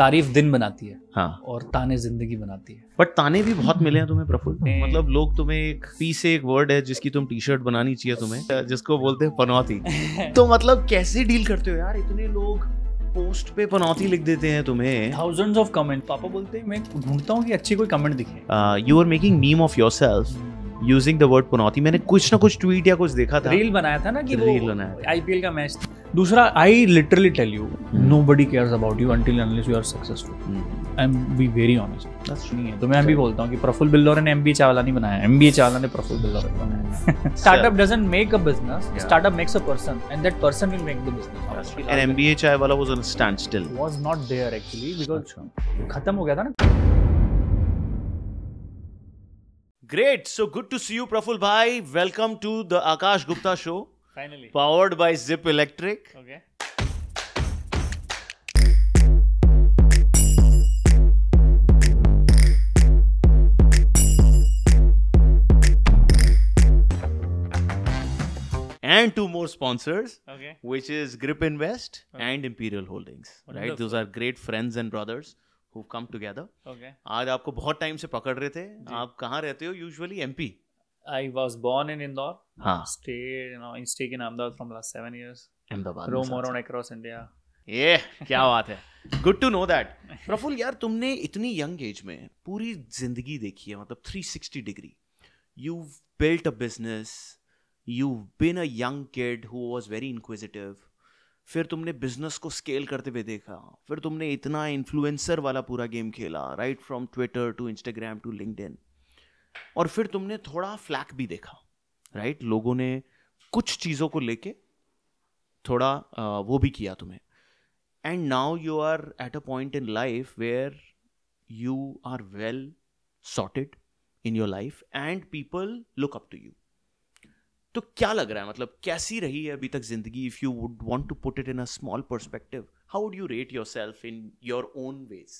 तारीफ दिन बनाती है हाँ और ताने जिंदगी बनाती है बट ताने भी बहुत मिले हैं तुम्हें प्रफुल मतलब लोग तुम्हें एक पी से एक वर्ड है जिसकी तुम टी शर्ट बनानी चाहिए तुम्हें जिसको बोलते हैं पनौती तो मतलब कैसे डील करते हो यार इतने लोग पोस्ट पे पनौती लिख देते हैं तुम्हें थाउजेंड्स ऑफ कमेंट पापा बोलते हैं मैं ढूंढता हूँ कि अच्छी कोई कमेंट दिखे you are making meme of your using the word panauti मैंने कुछ ना कुछ ट्वीट या कुछ देखा था रील बनाया था ना कि रील बनाया आईपीएल का मैच दूसरा I literally tell you nobody cares about you until unless you are successful I am be very honest नहीं है तो मैं भी बोलता हूँ कि प्रफुल बिल्लोर ने एम बी चावला नहीं बनाया एम बी चावला ने प्रफुल बिल्लोर बनाया startup doesn't make a business startup makes a person and that person will make the business and M B Chawla was on standstill was not there actually because खत्म हो गया था ना Great. So good to see you, Praful Bhai. Welcome to the Akash Gupta Show. Finally. Powered by Zip Electric. Okay. and two more sponsors, okay. which is Grip Invest okay. and Imperial Holdings. Wonderful. Right, those are great friends and brothers. Come together okay आज आपको बहुत time से पकड़ रहे थे आप कहाँ रहते हो usually MP I was born in Indore. Huh. हाँ। stayed, you know, in stayed in Ahmedabad from last seven years. Ahmedabad. Roam around across India ये क्या बात है good to know that Prafull यार तुमने इतनी यंग एज में पूरी जिंदगी देखी है मतलब 360 degree you built a business you been a young kid who was very inquisitive फिर तुमने बिजनेस को स्केल करते हुए देखा फिर तुमने इतना इन्फ्लुएंसर वाला पूरा गेम खेला right from Twitter to Instagram to LinkedIn और फिर तुमने थोड़ा फ्लैक भी देखा राइट right? लोगों ने कुछ चीज़ों को लेके थोड़ा आ, वो भी किया तुम्हें and now you are at a point in life where you are well sorted in your life and people look up to you तो क्या लग रहा है मतलब कैसी रही है अभी तक जिंदगी if you would want to put it in a small perspective how would you rate yourself in your own ways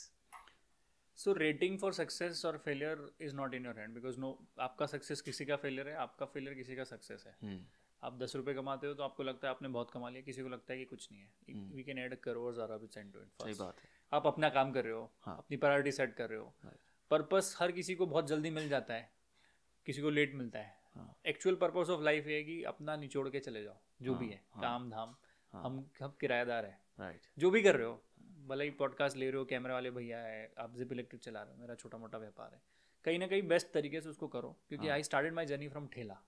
so rating for success और failure is not in your hand because no आपका success किसी का failure है आपका failure किसी का success है hmm. आप दस रुपये कमाते हो तो आपको लगता है आपने बहुत कमा लिया किसी को लगता है कि कुछ नहीं है we can add crore to it सही बात है आप अपना काम कर रहे हो हाँ. अपनी प्रायोरिटी सेट कर रहे हो पर्पस हर किसी को बहुत जल्दी मिल जाता है किसी को लेट मिलता है एक्चुअल पर्पज ऑफ लाइफ ये है कि अपना निचोड़ के चले जाओ जो भी हाँ, है हाँ, काम धाम हाँ। हम हम किराएदार है जो भी कर रहे हो भले ही पॉडकास्ट ले रहे हो कैमरे वाले भैया है आप जिप इलेक्ट्रिक चला रहे हो मेरा छोटा मोटा व्यापार है कहीं ना कहीं बेस्ट तरीके से उसको करो क्योंकि I started my journey from thela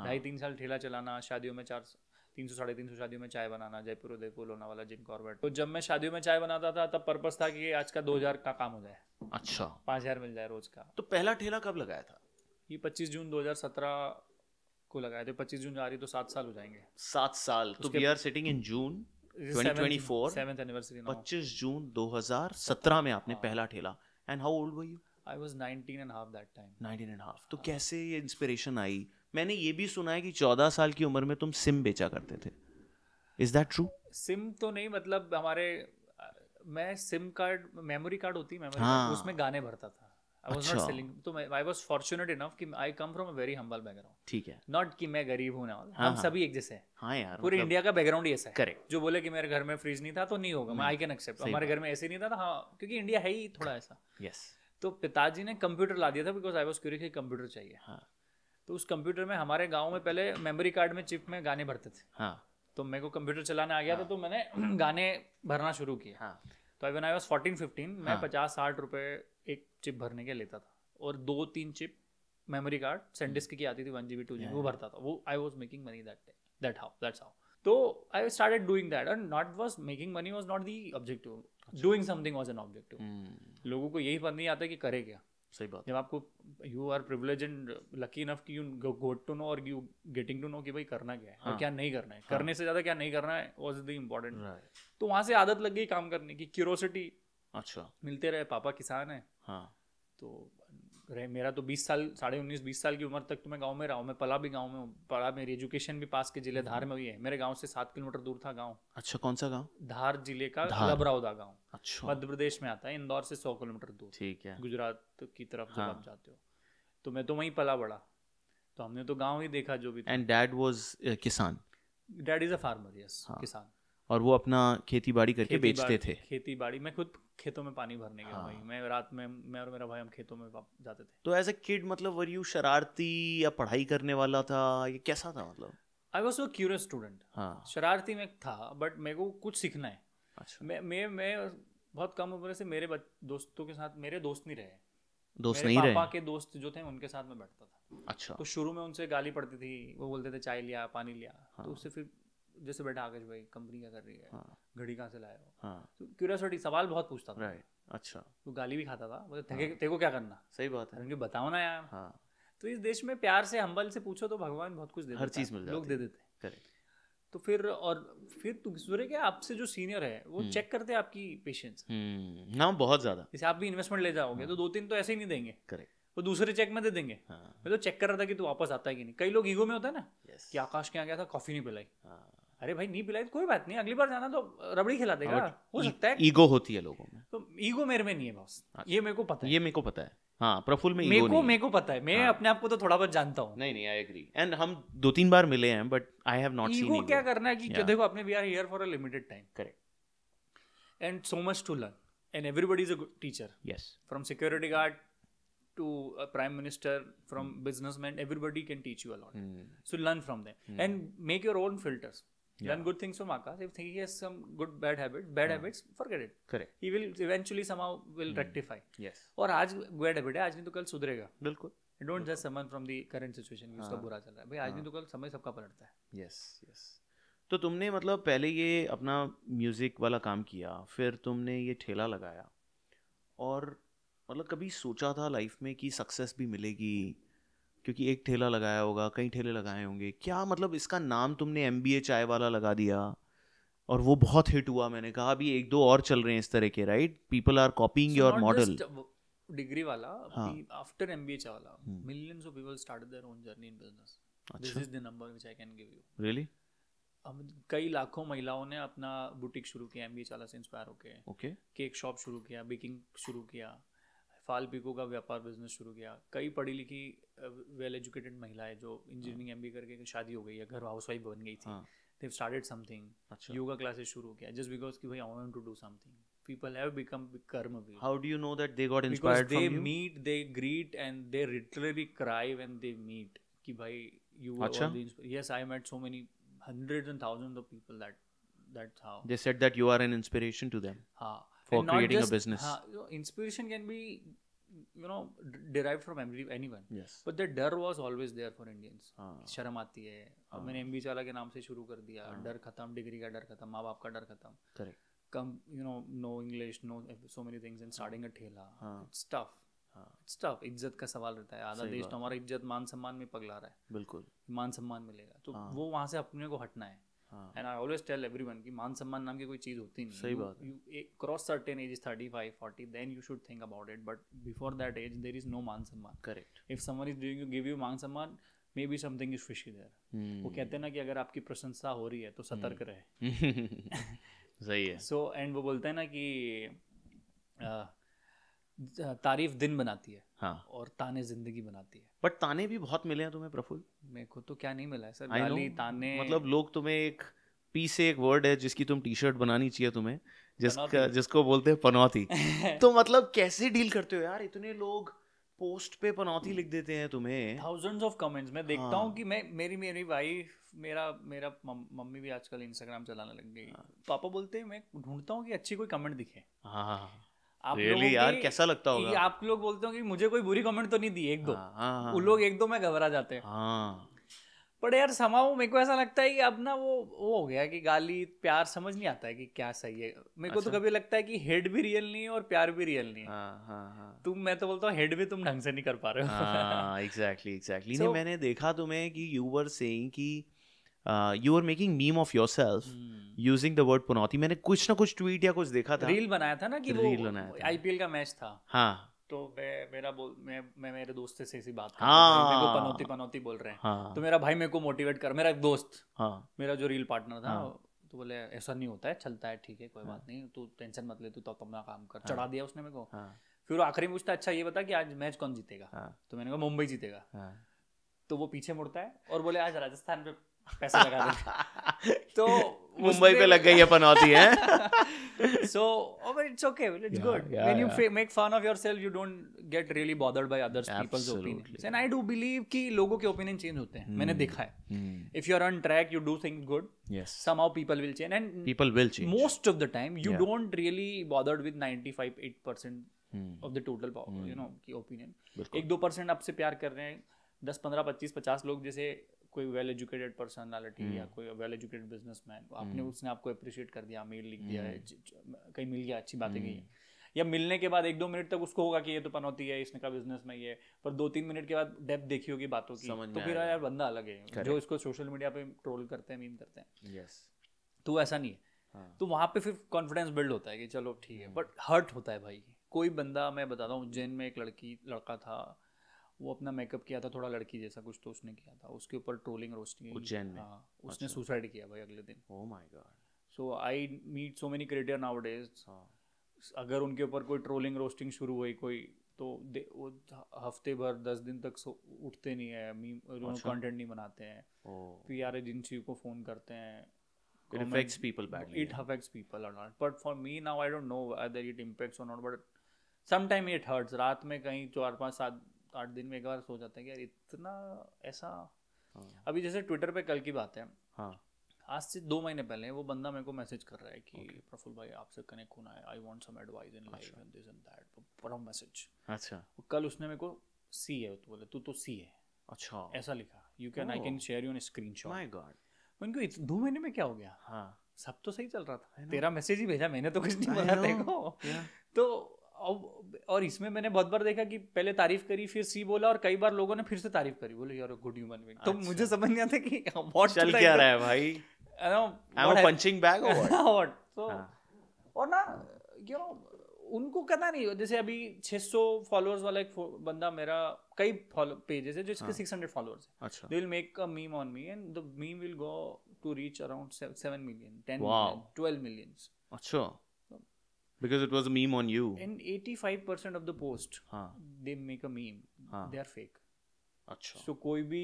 ढाई तीन साल ठेला चलाना शादियों में चार तीन सौ साढ़े तीन सौ शादियों में चाय बनाना जयपुर उदयपुर वाला जिम कॉर्बेट तो जब मैं शादियों में चाय बनाता था तब पर्पज था कि आज का दो हजार का काम हो जाए अच्छा पाँच हजार मिल जाए रोज का तो पहला ठेला कब लगाया था ये 25 जून 2017 को लगाए थे 25 जून जा रही तो सात साल हो जाएंगे सात साल तो we are sitting in June 2024 seventh anniversary 25 June 2017 में आपने हाँ। पहला ठेला and how old were you I was 19 and half that time 19 and half तो हाँ। कैसे ये इंस्पिरेशन आई मैंने ये भी सुना है कि 14 साल की उम्र में तुम सिम बेचा करते थे इज दैट ट्रू सिम तो नहीं मतलब हमारे मैं सिम कार्ड मेमोरी कार्ड होती मेमोरी हाँ. उसमें गाने भरता था अच्छा। तो हाँ, हाँ। हाँ मतलब जो बोले कि मेरे घर में फ्रिज नहीं था तो नहीं होगा आई कैन एक्सेप्ट हमारे घर में ऐसे नहीं था तो हाँ क्योंकि इंडिया है ही थोड़ा ऐसा तो पिताजी ने कंप्यूटर ला दिया था because I was curious computer चाहिए तो उस कंप्यूटर में हमारे गाँव में पहले मेमोरी कार्ड में चिप में गाने भरते थे तो मेरे को कंप्यूटर चलाने आ गया हाँ. था तो मैंने गाने भरना शुरू किया हाँ तो I one I was fourteen fifteen मैं हाँ। पचास साठ रुपये एक चिप भरने के लेता था और दो तीन चिप मेमोरी कार्ड सेंडिस्क की आती थी वन जी बी टू जी वो भरता था वो I was making money that time that how that's how तो I started doing that and not was making money was not the objective doing something was an objective लोगों को यही पता नहीं आता कि करे क्या सही बात जब आपको you are privilege and lucky enough कि यू गोट टू नो और यू गेटिंग टू नो कि भाई करना क्या है हाँ, और क्या नहीं करना है हाँ, करने से ज़्यादा क्या नहीं करना है वॉज द इम्पोर्टेंट तो वहाँ से आदत लग गई काम करने की क्यूरोसिटी अच्छा मिलते रहे पापा किसान है हाँ तो रहे मेरा तो बीस साल साढ़े उन्नीस बीस साल की उम्र तक तो मैं गाँव में रहा हूँ मैं पला भी गाँव में पढ़ा मेरी एजुकेशन भी पास के जिले धार हम्म। में हुई है मेरे गाँव से सात किलोमीटर दूर था गाँव अच्छा कौन सा गाँव धार जिले का लबराउदा गाँव अच्छा मध्य प्रदेश में आता है इंदौर से सौ किलोमीटर दूर ठीक है गुजरात की तरफ जब हाँ। आप जाते हो तो मैं तो वहीं पला बड़ा तो हमने तो गांव ही देखा जो भी and dad was kisan dad is a farmer yes किसान और वो अपना खेती बाड़ी करके खेती बेचते थे खेती बाड़ी मैं खुद खेतों में पानी भरने गया हाँ। मैं रात में मैं और मेरा भाई हम खेतों में जाते थे तो एज ए किड मतलब वर यू शरारती या पढ़ाई करने वाला था ये कैसा था मतलब I was a curious student शरारती में था बट मेरे को कुछ सीखना है अच्छा मैं मैं मैं बहुत कम उम्र से मेरे दोस्तों के साथ मेरे दोस्त नहीं रहे दोस्त नहीं पापा रहे के दोस्त जो थे उनके साथ में बैठता था अच्छा तो शुरू में उनसे गाली पड़ती थी वो बोलते थे चाय लिया पानी लिया हाँ। तो उससे फिर जैसे बैठा आकाश भाई कंपनी क्या कर रही है हाँ। घड़ी कहाँ से लाए हो क्यूरियोसिटी हाँ। तो सवाल बहुत पूछता था राइट अच्छा तो गाली भी खाता था मतलब हाँ। तेरे को क्या करना सही बात है बताओ ना यार हाँ। तो इस देश में प्यार से हम्बल से पूछो तो भगवान बहुत कुछ दे हर चीज मिल लोग दे देते हैं तो फिर और फिर दूसरे तो के आपसे जो सीनियर है वो चेक हम्म। करते हैं आपकी पेशेंस हम्म। ना बहुत ज्यादा जैसे आप भी इन्वेस्टमेंट ले जाओगे तो दो तीन तो ऐसे ही नहीं देंगे करेक्ट वो दूसरे चेक में दे देंगे हाँ। मैं तो चेक कर रहा था कि तू वापस आता है कि नहीं कई लोग ईगो में होता है ना कि आकाश के यहाँ गया था कॉफी नहीं पिलाई अरे भाई नहीं पिलाई तो कोई बात नहीं अगली बार जाना तो रबड़ी खिला देगा हो सकता है ईगो होती है लोगों में तो ईगो मेरे में नहीं है बॉस हाँ, ये मेरे को पता है ये मेरे को पता है हाँ प्रफुल में मेरे को मेरे को पता है मैं हाँ. अपने आप को तो थोड़ा बहुत जानता हूँ नहीं नहीं आई एग्री एंड हम दो तीन बार मिले हैं but I have not seen क्या करना है कि yeah. देखो अपने we are here for a limited time correct and so much to learn and everybody is a good teacher yes from security guard to prime minister from businessman everybody can teach you a lot so learn from them and make your own filters yeah. done good things from Akash. If he has some good bad habits, bad yeah. habits, forget it. Correct. He will eventually somehow will mm. rectify. Yes. और आज bad habit है आज नहीं तो कल सुधरेगा बिल्कुल don't just someone from the current situation उसका बुरा चल रहा है भाई आज नहीं तो कल समय सबका पलटता है Yes. Yes. तो तुमने मतलब पहले ये अपना म्यूज़िक वाला काम किया फिर तुमने ये ठेला लगाया और मतलब कभी सोचा था लाइफ में कि सक्सेस भी मिलेगी क्योंकि एक ठेला लगाया होगा कई ठेले लगाए होंगे क्या मतलब इसका नाम तुमने एम चाय वाला लगा दिया और वो बहुत हिट हुआ मैंने कहा अभी एक दो और चल रहे हैं इस तरह के right people are copying your model degree वाला आफ्टर एम बी एमबीए वाला millions of people started their own journey in business this is the number which I can give you really अब कई लाखों महिलाओं ने अपना बुटीक शुरू किया एमबीए चाला से इंस्पायर होके ओके केक शॉप शुरू किया बेकिंग शुरू किया फाल पीको का व्यापार बिजनेस शुरू किया कई पढ़ी लिखी वेल एजुकेटेड महिलाएं जो इंजीनियरिंग एम करके शादी हो गई या घर हाउस वाइफ बन गई थी Dev started something yoga classes शुरू किया जस्ट बिकॉज की भाई I want to do something people have become karma bhi. how do you know that they got inspired because they from you? meet they greet and they literally cry when they meet ki bhai you were Achha? all the insp- yes i met so many hundreds and thousands of people that that's how they said that you are an inspiration to them ha for creating just, a business uh, inspiration can be you know derived from every anyone yes but the dar was always there for Indians हाँ. शर्म आती है हाँ. मैंने M B चाला के नाम से शुरू कर दिया हाँ. डर खत्म डिग्री का डर खत्म माँ बाप का डर खत्म correct come you know no English no so many things and starting a thela it's tough it's tough इज्जत का सवाल रहता है आधा देश तो हमारा इज्जत मान सम्मान में पगला रहा है बिल्कुल मान सम्मान मिलेगा तो हाँ. वो वहां से अपने को हटना है and I always tell everyone कि मान सम्मान नाम की कोई चीज़ होती नहीं सही बात you cross certain age is thirty five forty then you should think about it but before that age there is no maan samman correct if someone is doing you give you maan samman may B something is fishy there वो hmm। कहते हैं ना कि अगर आपकी प्रशंसा हो रही है तो सतर्क hmm। रहे सही है सो so, एंड वो बोलते हैं ना कि uh, तारीफ दिन बनाती है हाँ और ताने जिंदगी बनाती है बट ताने भी बहुत मिले हैं तुम्हें प्रफुल मेरे को तो क्या नहीं मिला है सर गाली ताने मतलब लोग तुम्हें एक पी से एक वर्ड है जिसकी तुम टी शर्ट बनानी चाहिए तुम्हें जिसका जिसको बोलते हैं पनौती तो मतलब कैसे डील करते हो यार इतने लोग पोस्ट पे पनौती लिख देते हैं तुम्हें थाउजेंड्स ऑफ कमेंट्स मैं देखता हाँ. हूँ कि मैं मेरी मेरी वाइफ मेरा मेरा मम्मी भी आजकल इंस्टाग्राम चलाने लग गई हाँ. पापा बोलते हैं मैं ढूंढता हूँ कि अच्छी कोई कमेंट दिखे हाँ, हाँ, हाँ। आप really, लोग यार कैसा लगता होगा आप लोग बोलते हो कि मुझे कोई बुरी कमेंट तो नहीं दी एक दो उन हाँ, हाँ, हाँ। लोग एक दो में घबरा जाते हैं पर यार समाओ मेरे को ऐसा लगता है कि अब ना वो वो हो गया कि गाली प्यार समझ नहीं आता है कि क्या सही है मेरे को तो अच्छा? तो कभी लगता है कि हेड भी रियल नहीं है और प्यार भी रियल नहीं है तुम मैं तो बोलता हूँ हेड भी तुम ढंग से नहीं कर पा रहे हो एग्जैक्टली एग्जैक्टली नहीं मैंने देखा तुम्हें कि यू वर सेइंग कि you are making meme of yourself using the word panauti मैंने कुछ ना कुछ ट्वीट या कुछ देखा था रील बनाया था ना कि रील बनाया आईपीएल का मैच था हाँ तो मैं मेरा बोल मैं मैं मेरे दोस्त से ऐसी बात कर हाँ, मेरे को पनौती हाँ। पनौती बोल रहे हैं हाँ, तो मेरा भाई मेरे को मोटिवेट कर मेरा एक दोस्त हाँ, मेरा जो रील पार्टनर था हाँ। तो बोले ऐसा नहीं होता है चलता है ठीक है कोई बात नहीं तू टेंशन मत ले तू तो अपना काम कर हाँ। चढ़ा दिया उसने मेरे को फिर वो आखिरी पूछता अच्छा ये बता कि आज मैच कौन जीतेगा हाँ, तो मैंने कहा मुंबई जीतेगा हाँ, तो वो पीछे मुड़ता है और बोले आज राजस्थान पे पैसा लगा देना तो मुंबई पे लग गई है पनौती है so over it's okay it's good when you make fun of yourself you don't get really bothered by other people's opinions and I do believe कि लोगों के ओपिनियन चेंज होते हैं मैंने hmm. देखा है if you are on track you do things good yes somehow people will change and people will change most of the time you don't really bothered with 95 8% of the total you know की opinion एक दो percent आपसे प्यार कर रहे हैं दस पंद्रह पच्चीस पचास लोग जैसे कोई वेल एजुकेटेड पर्सनालिटी या hmm. कोई वेल एजुकेटेड बिजनेसमैन आपने hmm. उसने आपको अप्रिशिएट कर दिया मेल लिख दिया hmm. कहीं मिल गया अच्छी बातें गई या मिलने के बाद एक दो मिनट तक उसको होगा कि ये तो पनौती है इसने कहा बिजनेस में ये पर दो तीन मिनट के बाद डेप्थ देखी होगी बातों की तो फिर यार बंदा अलग है जो इसको सोशल मीडिया पे ट्रोल करते हैं मीम करते हैं yes. तो ऐसा नहीं है हाँ। तो वहां पे फिर कॉन्फिडेंस बिल्ड होता है कि चलो ठीक है बट हर्ट होता है भाई कोई बंदा मैं बताता हूँ उज्जैन में एक लड़की लड़का था वो अपना मेकअप किया था थोड़ा लड़की जैसा कुछ तो उसने किया था उसके ऊपर ट्रोलिंग रोस्टिंग उज्जैन में हाँ उसने सुसाइड अच्छा। किया भाई अगले दिन oh my god so I meet so many creator nowadays अगर उनके ऊपर कोई ट्रोलिंग रोस्टिंग शुरू हुई कोई तो वो हफ्ते भर दस दिन तक उठते नहीं है मीम अच्छा? कंटेंट नहीं बनाते हैं पी आर एजेंसी को फ़ोन करते हैं it affects people badly it yeah. affects people or not but for me now i don't know whether it रात में कहीं चार पांच सात आठ दिन में एक बार सो जाते हैं कि यार इतना ऐसा हाँ। अभी जैसे ट्विटर पे कल की बात है हाँ आज से दो महीने पहले वो बंदा मेरे को मैसेज कर रहा है कि okay. प्रफुल भाई आपसे कनेक्ट होना है I want some advice in life and this and that from message अच्छा, अच्छा। कल उसने मेरे को सी है तो बोले तू तो सी है अच्छा ऐसा लिखा you can I can share you an screenshot my God उनको दो महीने में क्या हो गया हाँ सब तो सही चल रहा था तेरा मैसेज ही भेजा मैंने तो कुछ नहीं बोला तेरे को तो और इसमें मैंने बहुत बार देखा कि पहले तारीफ करी फिर सी बोला और कई बार लोगों ने फिर से तारीफ करी बोले यार गुड ह्यूमन बीइंग तो मुझे अच्छा। समझ नहीं आता कि व्हाट चल तो क्या रहा है भाई आई एम पंचिंग बैग और व्हाट तो हाँ। और ना यू नो उनको पता नहीं जैसे अभी 600 फॉलोअर्स वाला एक बंदा मेरा कई फॉलो पेजेस है जिसके सिक्स हंड्रेड फॉलोअर्स है they will make a meme on me and the meme will go to reach around 7 million 10 million 12 millions अच्छा because it was a meme on you in 85% of the post हाँ. they make a meme हाँ. they are fake अच्छा सो so, कोई भी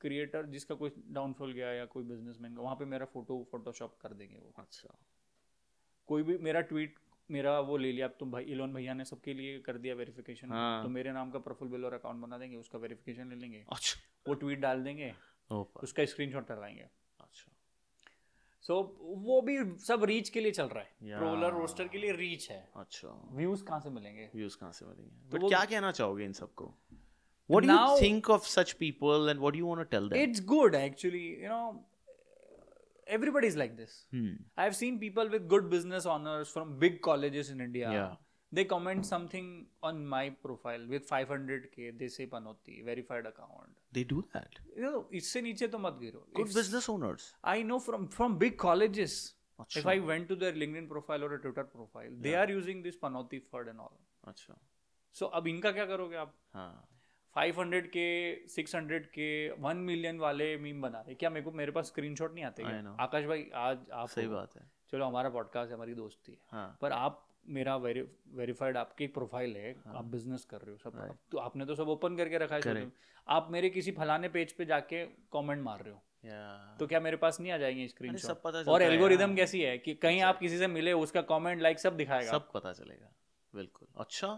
creator जिसका कोई downfall गया या कोई बिजनेसमैन का वहां पे मेरा फोटो फोटोशॉप कर देंगे वो अच्छा कोई भी मेरा ट्वीट मेरा वो ले लिया अब तुम भाई इलोन भैया ने सबके लिए कर दिया वेरिफिकेशन हाँ. तो मेरे नाम का प्रफुल बिलोर अकाउंट बना देंगे उसका वेरिफिकेशन ले लेंगे अच्छा वो ट्वीट डाल देंगे उसका स्क्रीनशॉट डलवाएंगे सो so, वो भी सब रीच के लिए चल रहा है रोलर रोस्टर के लिए रीच है अच्छा व्यूज कहाँ से मिलेंगे व्यूज कहाँ से मिलेंगे बट तो क्या कहना चाहोगे इन सबको What do now, you think of such people and what do you want to tell them? It's good actually, you know. Everybody's like this. Hmm. I've seen people with good business honors from big colleges in India. Yeah. they comment something on my profile with 500k they say panoti verified account they do that you know इससे नीचे तो मत गिरो good it's, business owners i know from from big colleges अच्छा. if i went to their linkedin profile or a twitter profile yeah. they are using this panoti fund and all अच्छा so अब इनका क्या करोगे आप हाँ 500k 600k 1 million वाले meme बना रहे क्या मेरे को मेरे पास स्क्रीनशॉट नहीं आते आकाश भाई आज आप सही बात है चलो हमारा पॉडकास्ट है हमारी दोस्ती है हाँ. पर आप मेरा वेरी वेरीफाइड आपकी प्रोफाइल है हाँ. आप बिजनेस कर रहे हो सब तो आपने तो सब ओपन करके रखा है आप मेरे किसी फलाने पेज पे जाके कमेंट मार रहे हो तो क्या मेरे पास नहीं आ जाएंगे स्क्रीन सब पता और एल्गोरिदम कैसी है कि कहीं आप किसी से मिले उसका कमेंट लाइक सब दिखाएगा सब पता चलेगा बिल्कुल अच्छा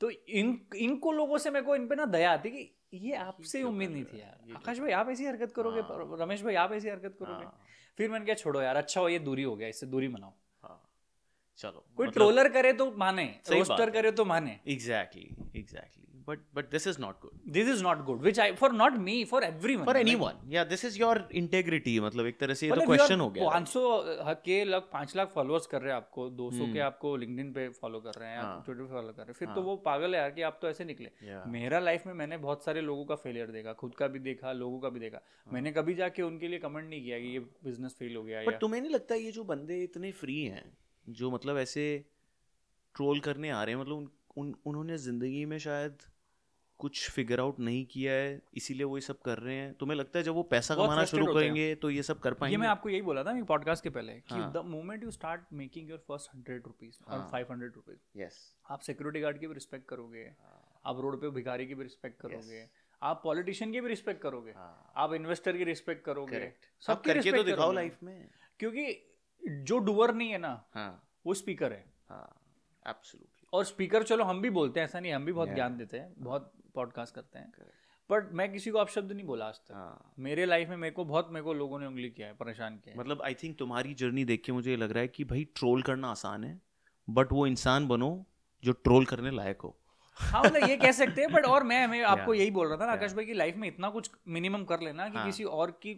तो इन इनको लोगों से मेरे को इन पे ना दया आती कि ये आपसे उम्मीद नहीं थी यार आकाश भाई आप ऐसी हरकत करोगे हाँ। रमेश भाई आप ऐसी हरकत करोगे हाँ। फिर मैंने क्या छोड़ो यार अच्छा हो ये दूरी हो गया इससे दूरी मनाओ चलो कोई मतलब ट्रोलर करे तो माने रोस्टर करे तो माने exactly exactly but but this is not good this is not good which I for not me for everyone for anyone या दिस इज योर इंटेग्रिटी मतलब एक तरह से ये तो क्वेश्चन मतलब हो गया 500 के लग 5 लाख फॉलोअर्स कर रहे हैं आपको 200 के hmm. आपको लिंक्डइन पे फॉलो कर रहे हैं आप ट्विटर हाँ। पे फॉलो कर रहे हैं फिर तो हाँ। वो पागल है यार कि आप तो ऐसे निकले मेरा लाइफ में मैंने बहुत सारे लोगों का फेलियर देखा खुद का भी देखा लोगों का भी देखा हाँ। मैंने कभी जाके उनके लिए कमेंट नहीं किया कि ये बिजनेस फेल हो गया या तुम्हें नहीं लगता ये जो बंदे इतने फ्री हैं जो मतलब ऐसे ट्रोल करने आ रहे हैं मतलब उन, उन उन्होंने ज़िंदगी में शायद कुछ फिगर आउट नहीं किया है इसीलिए वो ये सब कर रहे हैं तुम्हें तो लगता है जब वो पैसा कमाना शुरू करेंगे तो ये सब कर पाएंगे ये मैं आपको यही बोला था मैं पॉडकास्ट के पहले कि the moment you start making your first hundred rupees और फाइव हंड्रेड रुपीज यस आप सिक्योरिटी गार्ड की भी रिस्पेक्ट करोगे हाँ। आप रोड पे भिखारी की भी रिस्पेक्ट करोगे yes. आप पॉलिटिशियन की भी रिस्पेक्ट करोगे हाँ। आप इन्वेस्टर की रिस्पेक्ट करोगे सब करके तो दिखाओ लाइफ में क्योंकि जो डुअर नहीं है ना हाँ वो स्पीकर है हाँ और स्पीकर चलो हम भी बोलते हैं ऐसा नहीं हम भी बहुत ज्ञान देते हैं बहुत पॉडकास्ट करते हैं बट मैं किसी को आप शब्द नहीं बोला आज तक हाँ। मेरे लाइफ में मेरे को बहुत मेरे को लोगों ने उंगली किया है परेशान किया है मतलब आई थिंक तुम्हारी जर्नी देख के मुझे ये लग रहा है कि भाई ट्रोल करना आसान है बट वो इंसान बनो जो ट्रोल करने लायक हो हाँ मतलब ये कह सकते हैं बट और मैं मैं आपको यही बोल रहा था ना आकाश भाई की लाइफ में इतना कुछ मिनिमम कर लेना कि हाँ. किसी और की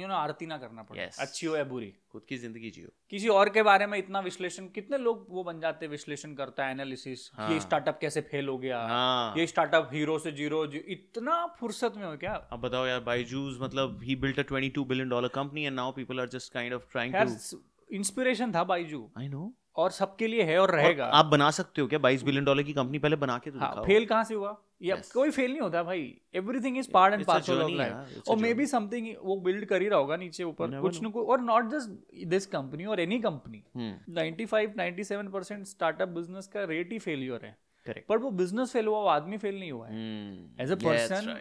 यू नो आरती ना करना पड़े अच्छी हो या बुरी खुद की जिंदगी जियो किसी और के बारे में इतना विश्लेषण कितने लोग वो बन जाते विश्लेषण करता है एनालिसिस ये स्टार्टअप हाँ. कैसे फेल हो गया हाँ. ये स्टार्टअप हीरो से जीरो इतना फुर्सत में हो क्या अब बताओ यार बायजूस मतलब ही built a 22 billion dollar company and now people are just kind of trying to inspiration था बाईजू आई नो और सबके लिए है और रहेगा आप बना सकते हो क्या बाईस बिलियन hmm. डॉलर की कंपनी पहले बना के तो हाँ, फेल कहाँ से हुआ या yes. कोई फेल नहीं होता भाई everything is part and parcel of life और मे बी समथिंग वो बिल्ड कर ही रहा होगा नीचे ऊपर कुछ न कुछ और नॉट जस्ट दिस कंपनी और any company 95 97 percent startup business का रेट ही फेल्योर है Correct. पर वो बिजनेस फेल हुआ वो आदमी फेल नहीं हुआ है as a person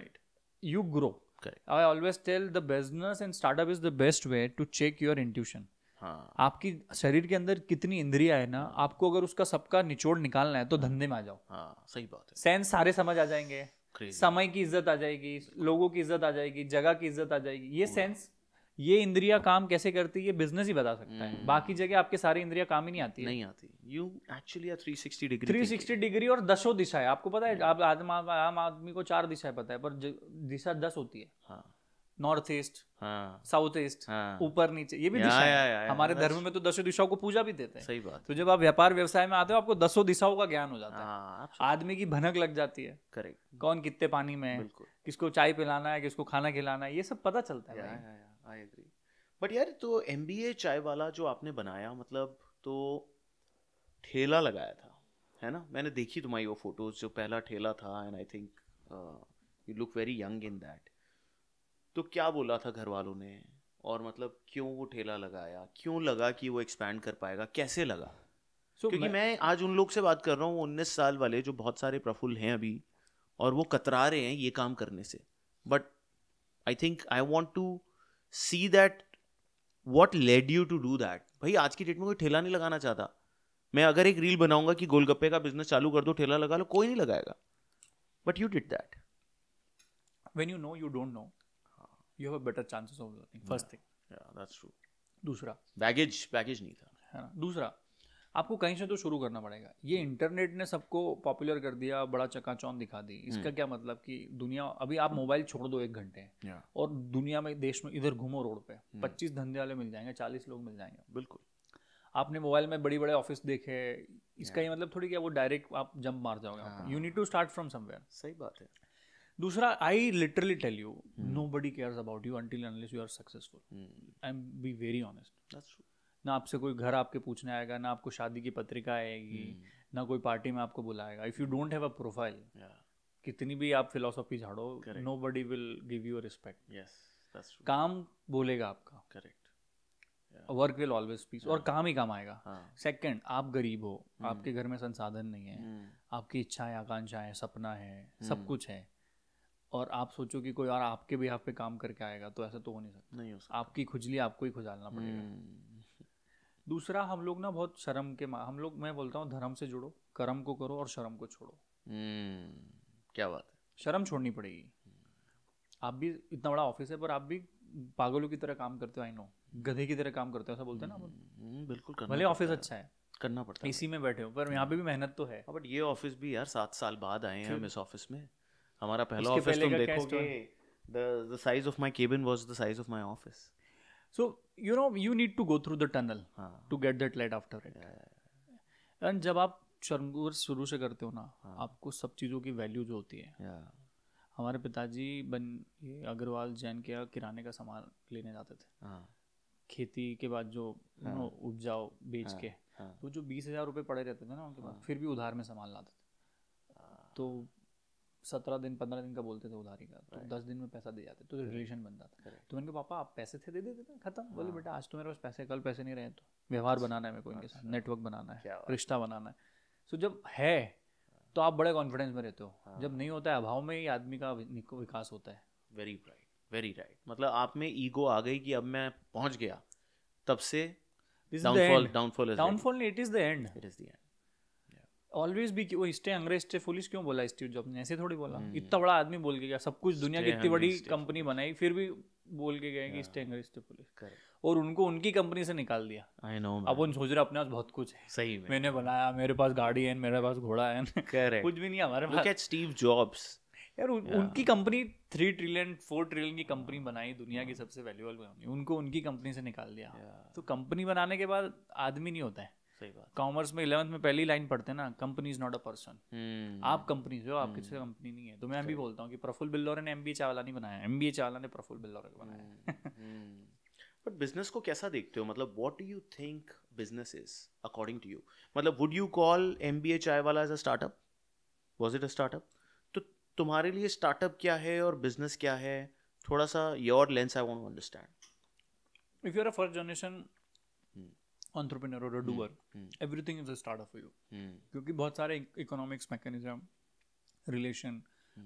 you grow I always tell the business and startup is the best way to check your intuition हाँ। आपकी शरीर के अंदर कितनी इंद्रिया है ना आपको अगर उसका सबका निचोड़ निकालना है तो धंधे में आ जाओ हाँ, सही बात है सेंस सारे समझ आ जाएंगे समय की इज्जत आ जाएगी लोगों की इज्जत आ जाएगी जगह की इज्जत आ जाएगी ये सेंस ये इंद्रिया काम कैसे करती है ये बिजनेस ही बता सकता है हम्म। बाकी जगह आपके सारे इंद्रिया काम ही नहीं आती नहीं आती you actually sixty degree sixty degree और दसो दिशा है आपको पता है हम्म। आप आम आदमी को चार दिशाएं पता है पर दिशा दस होती है हाँ नॉर्थ ईस्ट साउथ ईस्ट ऊपर नीचे ये भी या, दिशा या, या, या, हमारे धर्म में तो दसों दिशाओं को पूजा भी देते हैं सही बात तो जब आप व्यापार व्यवसाय में आते हो आपको दसों दिशाओं का ज्ञान हो जाता है हाँ, आदमी की भनक लग जाती है करेक्ट कौन कितने पानी में है किसको चाय पिलाना है किसको खाना खिलाना है ये सब पता चलता है आई एग्री बट यार तो एम चाय वाला जो आपने बनाया मतलब तो ठेला लगाया था है ना मैंने देखी तुम्हारी वो फोटोज जो पहला ठेला था and I think you look very young in that तो क्या बोला था घर वालों ने और मतलब क्यों वो ठेला लगाया क्यों लगा कि वो एक्सपैंड कर पाएगा कैसे लगा so क्योंकि मैं, मैं आज उन लोग से बात कर रहा हूँ उन्नीस साल वाले जो बहुत सारे प्रफुल्ल हैं अभी और वो कतरा रहे हैं ये काम करने से but I think I want to see that what led you to do that भाई आज की डेट में कोई ठेला नहीं लगाना चाहता मैं अगर एक रील बनाऊंगा कि गोलगप्पे का बिजनेस चालू कर दो ठेला लगा लो कोई नहीं लगाएगा but you did that when you know you don't know you have a better chances of learning first thing that's true दूसरा बैगेज बैगेज नहीं था है ना दूसरा आपको कहीं से तो शुरू करना पड़ेगा ये इंटरनेट ने सबको पॉपुलर कर दिया बड़ा चकाचौंध दिखा दी इसका हम्म। क्या मतलब कि दुनिया अभी आप मोबाइल छोड़ दो एक घंटे और दुनिया में देश में इधर घूमो रोड पे हम्म। पच्चीस धंधे वाले मिल जाएंगे चालीस लोग मिल जाएंगे बिल्कुल आपने मोबाइल में बड़ी बड़े ऑफिस देखे इसका ये मतलब थोड़ी क्या वो डायरेक्ट आप जंप मार जाओगे you need to start from somewhere सही बात है दूसरा I literally tell you nobody cares about you until you are successful I am be very honest ना आपसे कोई घर आपके पूछने आएगा ना आपको शादी की पत्रिका आएगी hmm. ना कोई पार्टी में आपको बुलाएगा if you don't have a profile कितनी भी आप फिलोसॉफी झाड़ो nobody will give you respect काम बोलेगा आपका correct work will always peace और काम ही काम आएगा सेकंड हाँ. आप गरीब हो hmm. आपके घर में संसाधन नहीं है hmm. आपकी इच्छाएं आकांक्षाएं सपना है सब hmm. कुछ है और आप सोचो कि कोई और आपके बिहाफ पे काम करके आएगा तो ऐसा तो हो नहीं सकता नहीं हो सकता आपकी खुजली आपको ही खुजालना पड़ेगा हम्म। दूसरा हम लोग ना बहुत शर्म के हम लोग मैं बोलता हूँ धर्म से जुड़ो कर्म को करो और शर्म को छोड़ो हम्म, क्या बात है शर्म छोड़नी पड़ेगी आप भी इतना बड़ा ऑफिस है पर आप भी पागलों की तरह काम करते हो आई नो गधे की तरह काम करते हो ऐसा बोलते हैं ना हम्म, बिल्कुल भले ऑफिस अच्छा है करना पड़ता है इसी में बैठे हो पर यहाँ पे भी मेहनत तो है बट हाँ, ये ऑफिस भी यार सात साल बाद आए हैं हम इस ऑफिस में हमारा पहला ऑफिस तुम देखोगे the the size of my cabin was the size of my office so you know you need to go through the tunnel to get that light after it and जब आप शर्मगुर शुरू से करते हो ना हाँ. आपको सब चीज़ों की वैल्यू जो होती है yeah. हमारे पिताजी बन ये अग्रवाल जैन के किराने का सामान लेने जाते थे हाँ। खेती के बाद जो हाँ. उपजाओ बेच हाँ. के हाँ. तो जो बीस हजार रुपए पड़े रहते थे ना उनके हाँ. पास फिर भी उधार में सामान लाते थे हाँ। तो सत्रह दिन पंद्रह दिन का बोलते थे उधारी का तो दस दिन में पैसा दे जाते तो रिलेशन बनता था तो मैंने कहा पापा आप पैसे थे दे देते ना खत्म बोले हाँ। बेटा आज तो मेरे पास पैसे कल पैसे नहीं रहे तो व्यवहार अच्छा। बनाना है मेरे को इनके साथ नेटवर्क अच्छा। बनाना है रिश्ता बनाना है सो जब है तो आप बड़े कॉन्फिडेंस में रहते हो हाँ। जब नहीं होता है अभाव में ही आदमी का विकास होता है वेरी राइट वेरी राइट मतलब आप में ईगो आ गई कि अब मैं पहुंच गया तब से downfall downfall downfall it is the end it is the end always भी वो स्टे अंग्रेज स्टे फुलिश क्यों बोला स्टीव जॉब ने ऐसे थोड़ी बोला हम्म। इतना बड़ा आदमी बोल के गया सब कुछ दुनिया की इतनी बड़ी कंपनी बनाई फिर भी बोल के गए कि स्टे हाँ। अंग्रेज स्टे फुलिश और उनको उनकी कंपनी से निकाल दिया आई नो अब उन सोच रहे अपने पास बहुत कुछ है सही में मैंने बनाया मेरे पास गाड़ी है मेरे पास घोड़ा है कुछ भी नहीं हमारे पास स्टीव जॉब्स यार उन, yeah. उनकी company three trillion four trillion की कंपनी हाँ। बनाई दुनिया की हाँ। सबसे वैल्यूएबल कंपनी उनको उनकी कंपनी से निकाल दिया yeah. तो कंपनी बनाने के बाद आदमी नहीं होता है कॉमर्स में इलेवंथ में पहली लाइन पढ़ते हैं ना company is not a person आप कंपनी हो आप हम्म। किसी कंपनी नहीं है तो मैं अभी बोलता हूँ कि प्रफुल बिल्लोर ने एमबीए चावला नहीं बनाया एमबीए चावला ने प्रफुल बिल्लोर को बनाया बट हम्म, बिजनेस हम्म। को कैसा देखते हो मतलब what do you think business is according to you मतलब would you call M B A Chai Wala as a startup was it a startup तो तुम्हारे लिए स्टार्टअप क्या है और बिजनेस क्या है थोड़ा सा your lens I want understand if you're a first generation entrepreneur और doer everything is a startup for you क्योंकि बहुत सारे इकोनॉमिक्स मैकेनिज्म रिलेशन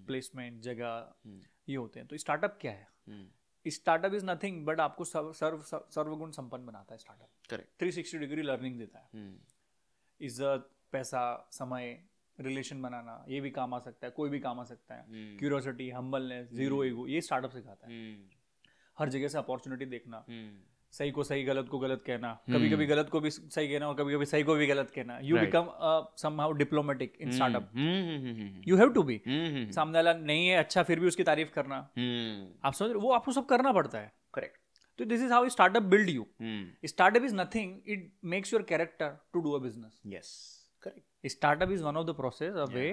प्लेसमेंट जगह hmm. ये होते हैं तो स्टार्टअप क्या है स्टार्टअप इज नथिंग बट आपको सर्व सर्वगुण संपन्न बनाता है startup correct three sixty degree learning देता है hmm. इज्जत पैसा समय रिलेशन बनाना ये भी काम आ सकता है कोई भी काम आ सकता है क्यूरोसिटी हम्बलनेस जीरो ईगो ये स्टार्टअप सिखाता है hmm. हर जगह से अपॉर्चुनिटी देखना सही को सही गलत को गलत कहना हम्म। कभी कभी गलत को भी सही कहना और कभी कभी सही को भी गलत कहना you become how diplomatic in startup you have to be सामने वाला नहीं है अच्छा फिर भी उसकी तारीफ करना हम्म। आप समझ वो आपको सब करना पड़ता है करेक्ट तो this is how startup build you startup is nothing it makes your character to do a business yes correct startup is one of the process a way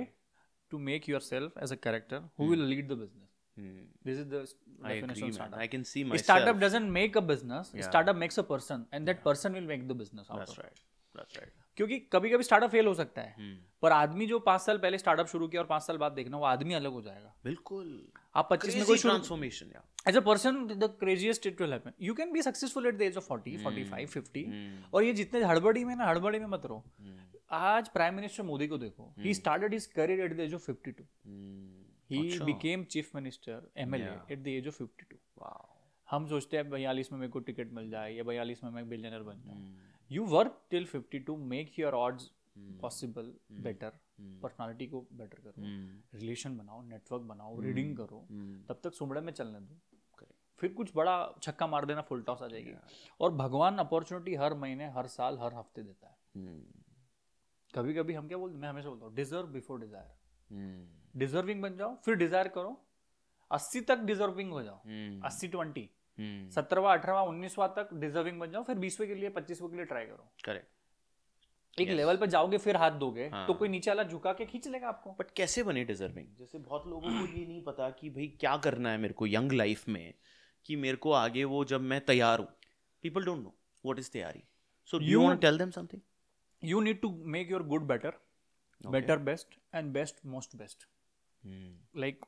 to make yourself as a character who will lead the business Hmm. This is the definition of startup. Man. I can see myself. A Startup doesn't make a business. Yeah. A Startup makes a person, and that yeah. person will make the business. Out That's of. right. That's right. क्योंकि कभी कभी startup fail हो सकता है hmm. पर आदमी जो पांच साल पहले स्टार्टअप शुरू किया और पांच साल बाद देखना वो आदमी अलग हो जाएगा बिल्कुल आप पच्चीस में कोई transformation as a person the craziest it will happen you can be successful at the age of forty forty five fifty और ये जितने हड़बड़ी में ना हड़बड़ी में मत रहो hmm. आज प्राइम मिनिस्टर मोदी को देखो he started his career at the age of fifty two he अच्छा? became chief minister MLA yeah. at the age of 52 wow हम सोचते हैं बयालीस में मेरे को टिकट मिल जाए या बयालीस में मैं बिलियनर बन जाऊँ you work till fifty to make your odds possible better personality को बेटर करो रिलेशन hmm. बनाओ नेटवर्क बनाओ रीडिंग hmm. करो hmm. तब तक सुमड़े में चलने दो फिर कुछ बड़ा छक्का मार देना फुल टॉस आ जाएगी yeah. और भगवान अपॉर्चुनिटी हर महीने हर साल हर हफ्ते देता है कभी कभी हम क्या बोलते मैं हमेशा बोलता हूँ डिजर्व बिफोर डिजायर डिजर्विंग बन जाओ फिर डिजायर करो अस्सी तक डिजर्विंग हो जाओ हम्म। अस्सी ट्वेंटी हम्म। सत्रहवा अठारहवा उन्नीसवा तक डिजर्विंग बन जाओ फिर बीसवे के लिए पच्चीसवे के लिए ट्राई करो करेक्ट एक yes. लेवल पर जाओगे फिर हाथ दोगे तो हाँ. तो कोई नीचे वाला झुका के खींच लेगा आपको बट कैसे बने डिजर्विंग जैसे बहुत लोगों को ये नहीं पता कि भाई क्या करना है मेरे को यंग लाइफ में कि मेरे को आगे वो जब मैं तैयार हूँ people don't know what is तैयारी so you want tell them something you need to make your good better better best and best most best like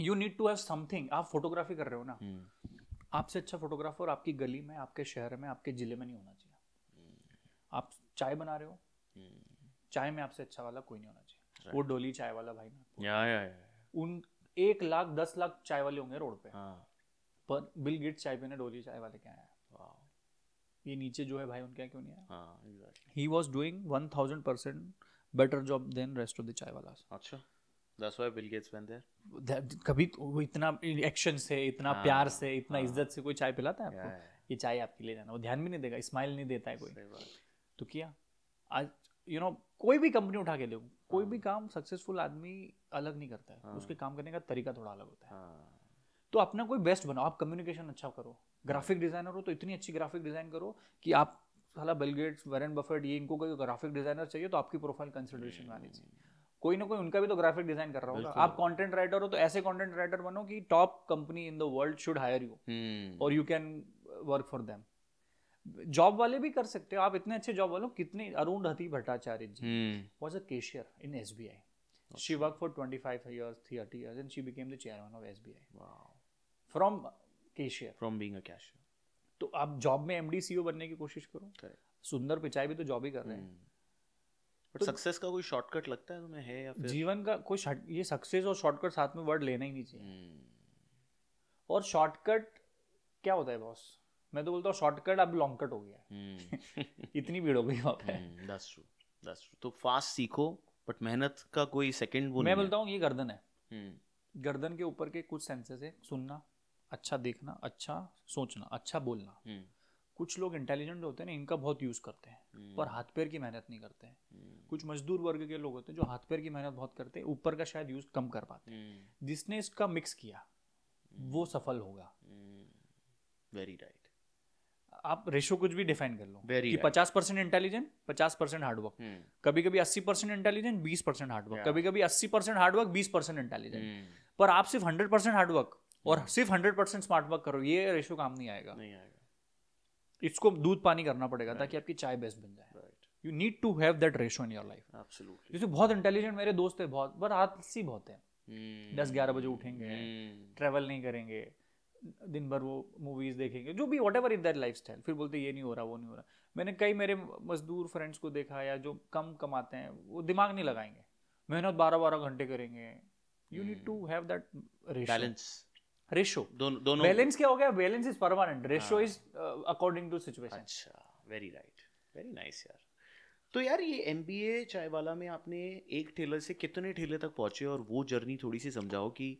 you need to have something आप फोटोग्राफी कर रहे हो ना hmm. आपसे अच्छा photographer आपकी गली में आपके शहर में आपके जिले में नहीं होना चाहिए hmm. आप चाय बना रहे हो hmm. चाय में आपसे अच्छा वाला कोई नहीं होना चाहिए right. वो डोली चाय वाला भाई ना या या उन एक लाख दस लाख चाय वाले होंगे रोड पे हाँ। पर बिल गेट चाय पीने डोली चाय वाले क्या आया ये नीचे जो है भाई उनके क्यों नहीं आया he was doing one thousand percent better job than rest of the chai wala अच्छा That's why Bill Gates went there. कभी वो इतना एक्शन से इतना हाँ, प्यार से इतना हाँ, इज्जत से कोई चाय पिलाता है आपको ये चाय आपके लिए जाना वो ध्यान भी नहीं देगा स्माइल नहीं देता है कोई तो किया आज यू नो कोई भी कंपनी उठा के देखो कोई हाँ। भी काम सक्सेसफुल आदमी अलग नहीं करता है हाँ। उसके काम करने का तरीका थोड़ा अलग होता है हाँ। तो अपना कोई बेस्ट बनाओ आप कम्युनिकेशन अच्छा करो ग्राफिक डिजाइनर हो तो इतनी अच्छी ग्राफिक डिजाइन करो कि आप साला बिल गेट्स वरेन बफेट ये इनको कोई ग्राफिक डिजाइनर चाहिए तो आपकी प्रोफाइल कंसिडरेशन में आनी चाहिए कोई ना कोई उनका भी तो ग्राफिक डिजाइन कर रहा होगा आप कंटेंट राइटर हो तो ऐसे कंटेंट राइटर बनो कि top company in the world should hire you और you can work for them job वाले भी कर सकते हो आप इतने अच्छे जॉब वालों कितने Arundhati Bhattacharya ji was a cashier in S B I she work for twenty five years thirty years and she became the of S B I from cashier from being cashier तो आप जॉब में M D C ओ बनने की कोशिश करो सुंदर पिचाई भी तो जॉब ही कर रहे हैं हम्म। बट सक्सेस का कोई शॉर्टकट लगता है तुम्हें है या फिर जीवन का कोई ये सक्सेस और शॉर्टकट साथ में वर्ड लेना ही नहीं चाहिए hmm. और शॉर्टकट क्या होता है बॉस मैं तो बोलता हूँ शॉर्टकट अब लॉन्ग कट हो गया hmm. इतनी भीड़ हो गई वहाँ पे दस ट्रू दस ट्रू तो फास्ट सीखो बट मेहनत का कोई सेकंड वो मैं बोलता हूँ ये गर्दन है hmm. गर्दन के ऊपर के कुछ सेंसेस है सुनना अच्छा देखना अच्छा सोचना अच्छा बोलना कुछ लोग इंटेलिजेंट होते हैं ना इनका बहुत यूज़ करते हैं हम्म। पर हाथ पैर की मेहनत नहीं करते हैं हम्म। कुछ मजदूर वर्ग के लोग होते हैं जो हाथ पैर की मेहनत बहुत करते हैं ऊपर का शायद यूज़ कम कर पाते हैं हम्म। जिसने इसका मिक्स किया वो सफल होगा वेरी राइट right. आप रेशो कुछ भी डिफाइन कर लो Very कि पचास परसेंट इंटेलिजेंट पचास परसेंट हार्डवर्क कभी कभी अस्सी परसेंट इंटेलिजेंट बीस परसेंट हार्डवर्क कभी कभी अस्सी परसेंट हार्डवर्क बीस परसेंट इंटेलिजेंट पर आप सिर्फ हंड्रेड परसेंट हार्डवर्क और सिर्फ हंड्रेड परसेंट स्मार्ट वर्क करो ये रेशो काम नहीं आएगा नहीं आएगा इसको दूध पानी करना पड़ेगा ताकि आपकी चाय बेस्ट बन जाए you need to have that ratio in your life जैसे बहुत इंटेलिजेंट मेरे दोस्त है बहुत बट आलसी बहुत है हम्म। दस ग्यारह बजे उठेंगे ट्रेवल हम्म। नहीं करेंगे दिन भर वो मूवीज देखेंगे जो भी whatever is that lifestyle फिर बोलते ये नहीं हो रहा वो नहीं हो रहा मैंने कई मेरे मजदूर फ्रेंड्स को देखा या जो कम कमाते हैं वो दिमाग नहीं लगाएंगे मेहनत बारह बारह घंटे करेंगे you need to have that balance ratio दोनों बैलेंस क्या हो गया balance is permanent ratio is according to situation अच्छा वेरी राइट वेरी नाइस यार तो यार ये एम बी ए चाय वाला में आपने एक ठेलर से कितने ठेले तक पहुंचे और वो जर्नी थोड़ी सी समझाओ कि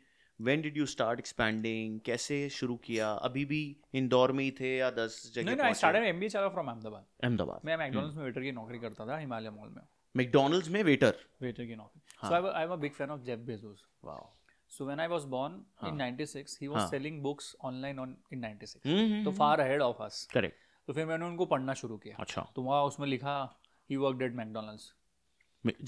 when did you start expanding कैसे शुरू किया अभी भी इंदौर में ही थे या दस जगह नहीं आई स्टार्टेड एमबीए चाला फ्रॉम अहमदाबाद अहमदाबाद मैं मैकडॉनल्ड्स हम्म। में वेटर की नौकरी करता था हिमालय मॉल में मैकडोनल्ड्स में वेटर वेटर की नौकरी so I am a big fan of Jeff Bezos wow So when I was born huh. in 96, he was huh. selling books online on in 96. Mm-hmm. तो far ahead of us. Correct. तो फिर मैंने उनको पढ़ना शुरू किया. अच्छा. तो वहाँ उसमें लिखा he worked at McDonald's.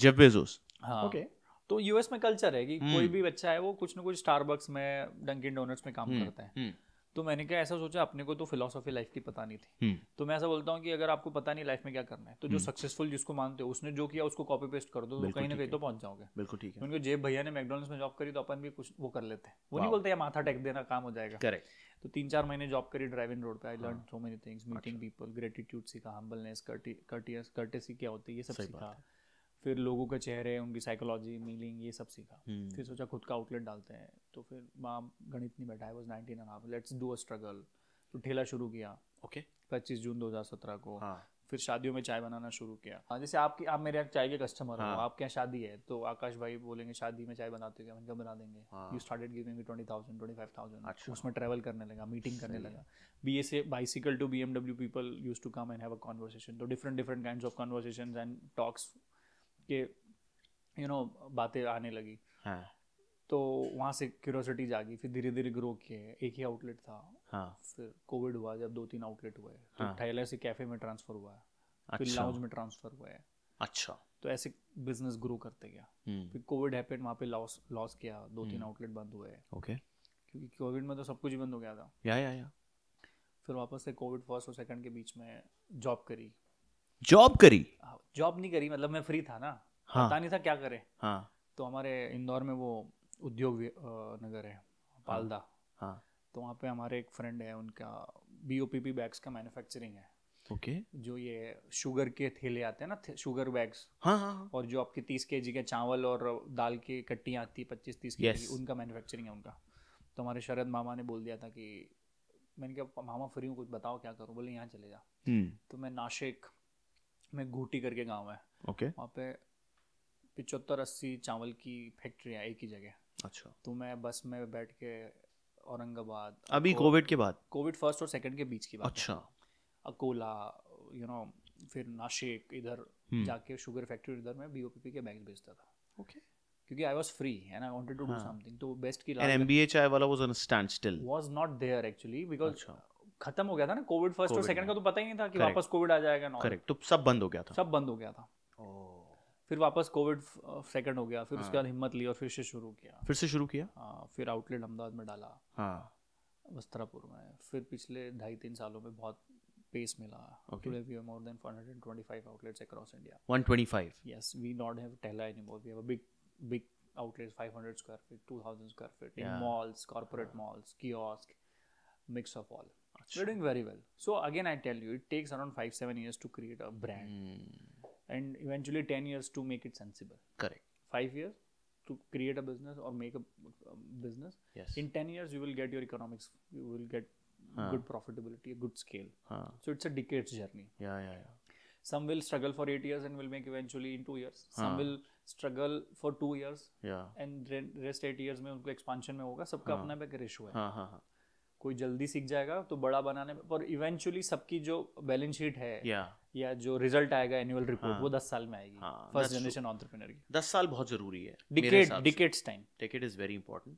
Jeff Bezos. हाँ. Okay. तो यूएस में कल्चर है कि hmm. कोई भी बच्चा है वो कुछ ना कुछ स्टारबक्स में डंकिन डोनट्स में काम hmm. करता है. Hmm. तो मैंने क्या ऐसा सोचा अपने को तो फिलोसॉफी लाइफ की पता नहीं थी हम्म। तो मैं ऐसा बोलता हूँ कि अगर आपको पता नहीं लाइफ में क्या करना है तो जो सक्सेसफुल हम्म। जिसको मानते हो उसने जो किया उसको कॉपी पेस्ट कर दो तो कहीं ना कहीं तो पहुंच जाओगे बिल्कुल ठीक है उनके जेब भैया ने मैकडोनल्स में जॉब करी तो अपन भी कुछ वो कर लेते हैं वो नहीं बोलते माथा टेक देना काम हो जाएगा करेक्ट तो तीन चार महीने जॉब करी ड्राइव इन रोड पे I learn so many things meeting people gratitude सीखा हम्बलनेस कर्टियस कर्टेसी क्या होती है ये सब सीखा फिर लोगों के चेहरे उनकी साइकोलॉजी मीलिंग ये सब सीखा hmm. फिर सोचा खुद का आउटलेट डालते हैं तो फिर वहाँ गणित नहीं बैठा was nineteen and half let's do a struggle तो ठेला शुरू किया ओके okay. पच्चीस जून 2017 को हाँ. फिर शादियों में चाय बनाना शुरू किया हाँ जैसे आपकी आप मेरे यहाँ चाय के कस्टमर हाँ. हो आपके यहाँ शादी है तो आकाश भाई बोलेंगे शादी में चाय बनाते क्या मैंने बना देंगे you started giving twenty thousand twenty five thousand उसमें ट्रेवल करने लगा मीटिंग करने लगा B S A bicycle to B M W people use to come and have a conversation तो different different kind of conversation and talks के you know बातें आने लगी हाँ. तो वहाँ से क्यूरोसिटी जागी फिर धीरे धीरे ग्रो किए एक ही आउटलेट था हाँ. फिर कोविड हुआ जब दो तीन आउटलेट हुए तो हाँ. तो थाईलैंड से कैफे में ट्रांसफर हुआ है अच्छा. फिर लाउंज में ट्रांसफर हुआ है अच्छा तो ऐसे बिजनेस ग्रो करते गया हम्म। फिर कोविड हैपेंड वहाँ पे लॉस लॉस किया दो तीन आउटलेट बंद हुए ओके क्योंकि कोविड में तो सब कुछ बंद हो गया था या या या फिर वापस से कोविड फर्स्ट और सेकंड के बीच में जॉब करी जॉब करी जॉब हाँ, नहीं करी मतलब मैं फ्री था ना हाँ। पता नहीं था क्या करे हाँ। तो हमारे इंदौर में वो उद्योग नगर है हाँ। पालदा हाँ। हाँ। तो वहाँ पे हमारे एक फ्रेंड है उनका B O P P bags का मैन्युफैक्चरिंग है ओके okay. जो ये शुगर के थैले आते हैं ना शुगर बैग्स हाँ, हाँ, हाँ. और जो आपके तीस के जी के चावल और दाल की कट्टियाँ आती है पच्चीस तीस yes. की उनका मैन्युफैक्चरिंग है उनका तो हमारे शरद मामा ने बोल दिया था कि मैंने कहा मामा फ्री हूँ कुछ बताओ क्या करूँ बोले यहाँ चले जा hmm. तो मैं नाशिक में घूटी करके गांव है ओके okay. वहाँ पे पिचहत्तर अस्सी चावल की फैक्ट्री है एक ही जगह अच्छा तो मैं बस में बैठ के औरंगाबाद अभी कोविड के बाद कोविड फर्स्ट और सेकंड के बीच की बात अच्छा अकोला यू नो फिर नाशिक इधर हम्म। जाके शुगर फैक्ट्री इधर मैं बीओपीपी के बैग्स भेजता था ओके okay. क्योंकि I was free and I wanted to do something तो बेस्ट की and MBA Chai Wala was on standstill was not there actually because खत्म हो गया था ना कोविड फर्स्ट और सेकंड का तो पता ही नहीं था कि वापस कोविड आ जाएगा ना करेक्ट तो सब बंद हो गया था सब बंद हो गया था फिर वापस कोविड सेकंड हो गया फिर हाँ। उसके बाद हिम्मत ली और फिर से शुरू किया फिर से शुरू किया हाँ, फिर आउटलेट अहमदाबाद में डाला हाँ। वस्त्रापुर में फिर पिछले ढाई तीन सालों में बहुत पेस मिला today we have more than 125 outlets across India 125 yes we not have टेला anymore we have a big big outlets 500 square feet 2000 square feet in malls corporate malls kiosk mix of all much. We're doing very well. So again, I tell you, it takes around five seven years to create a brand, mm. and eventually ten years to make it sensible. Correct. Five years to create a business or make a, business. Yes. In ten years, you will get your economics. You will get good profitability, a good scale. So it's a decades journey. Yeah, yeah, yeah. Some will struggle for eight years and will make eventually in two years. Some will struggle for two years and rest eight years में उनको expansion में होगा सबका अपना एक ratio है कोई जल्दी सीख जाएगा तो बड़ा बनाने में पर इवेंचुअली सबकी जो बैलेंस शीट है या या जो रिजल्ट आएगा एनुअल रिपोर्ट हाँ, वो दस साल में आएगी फर्स्ट जनरेशन ऑन्टरप्रिनर की दस साल बहुत जरूरी है decade decades time decade is very important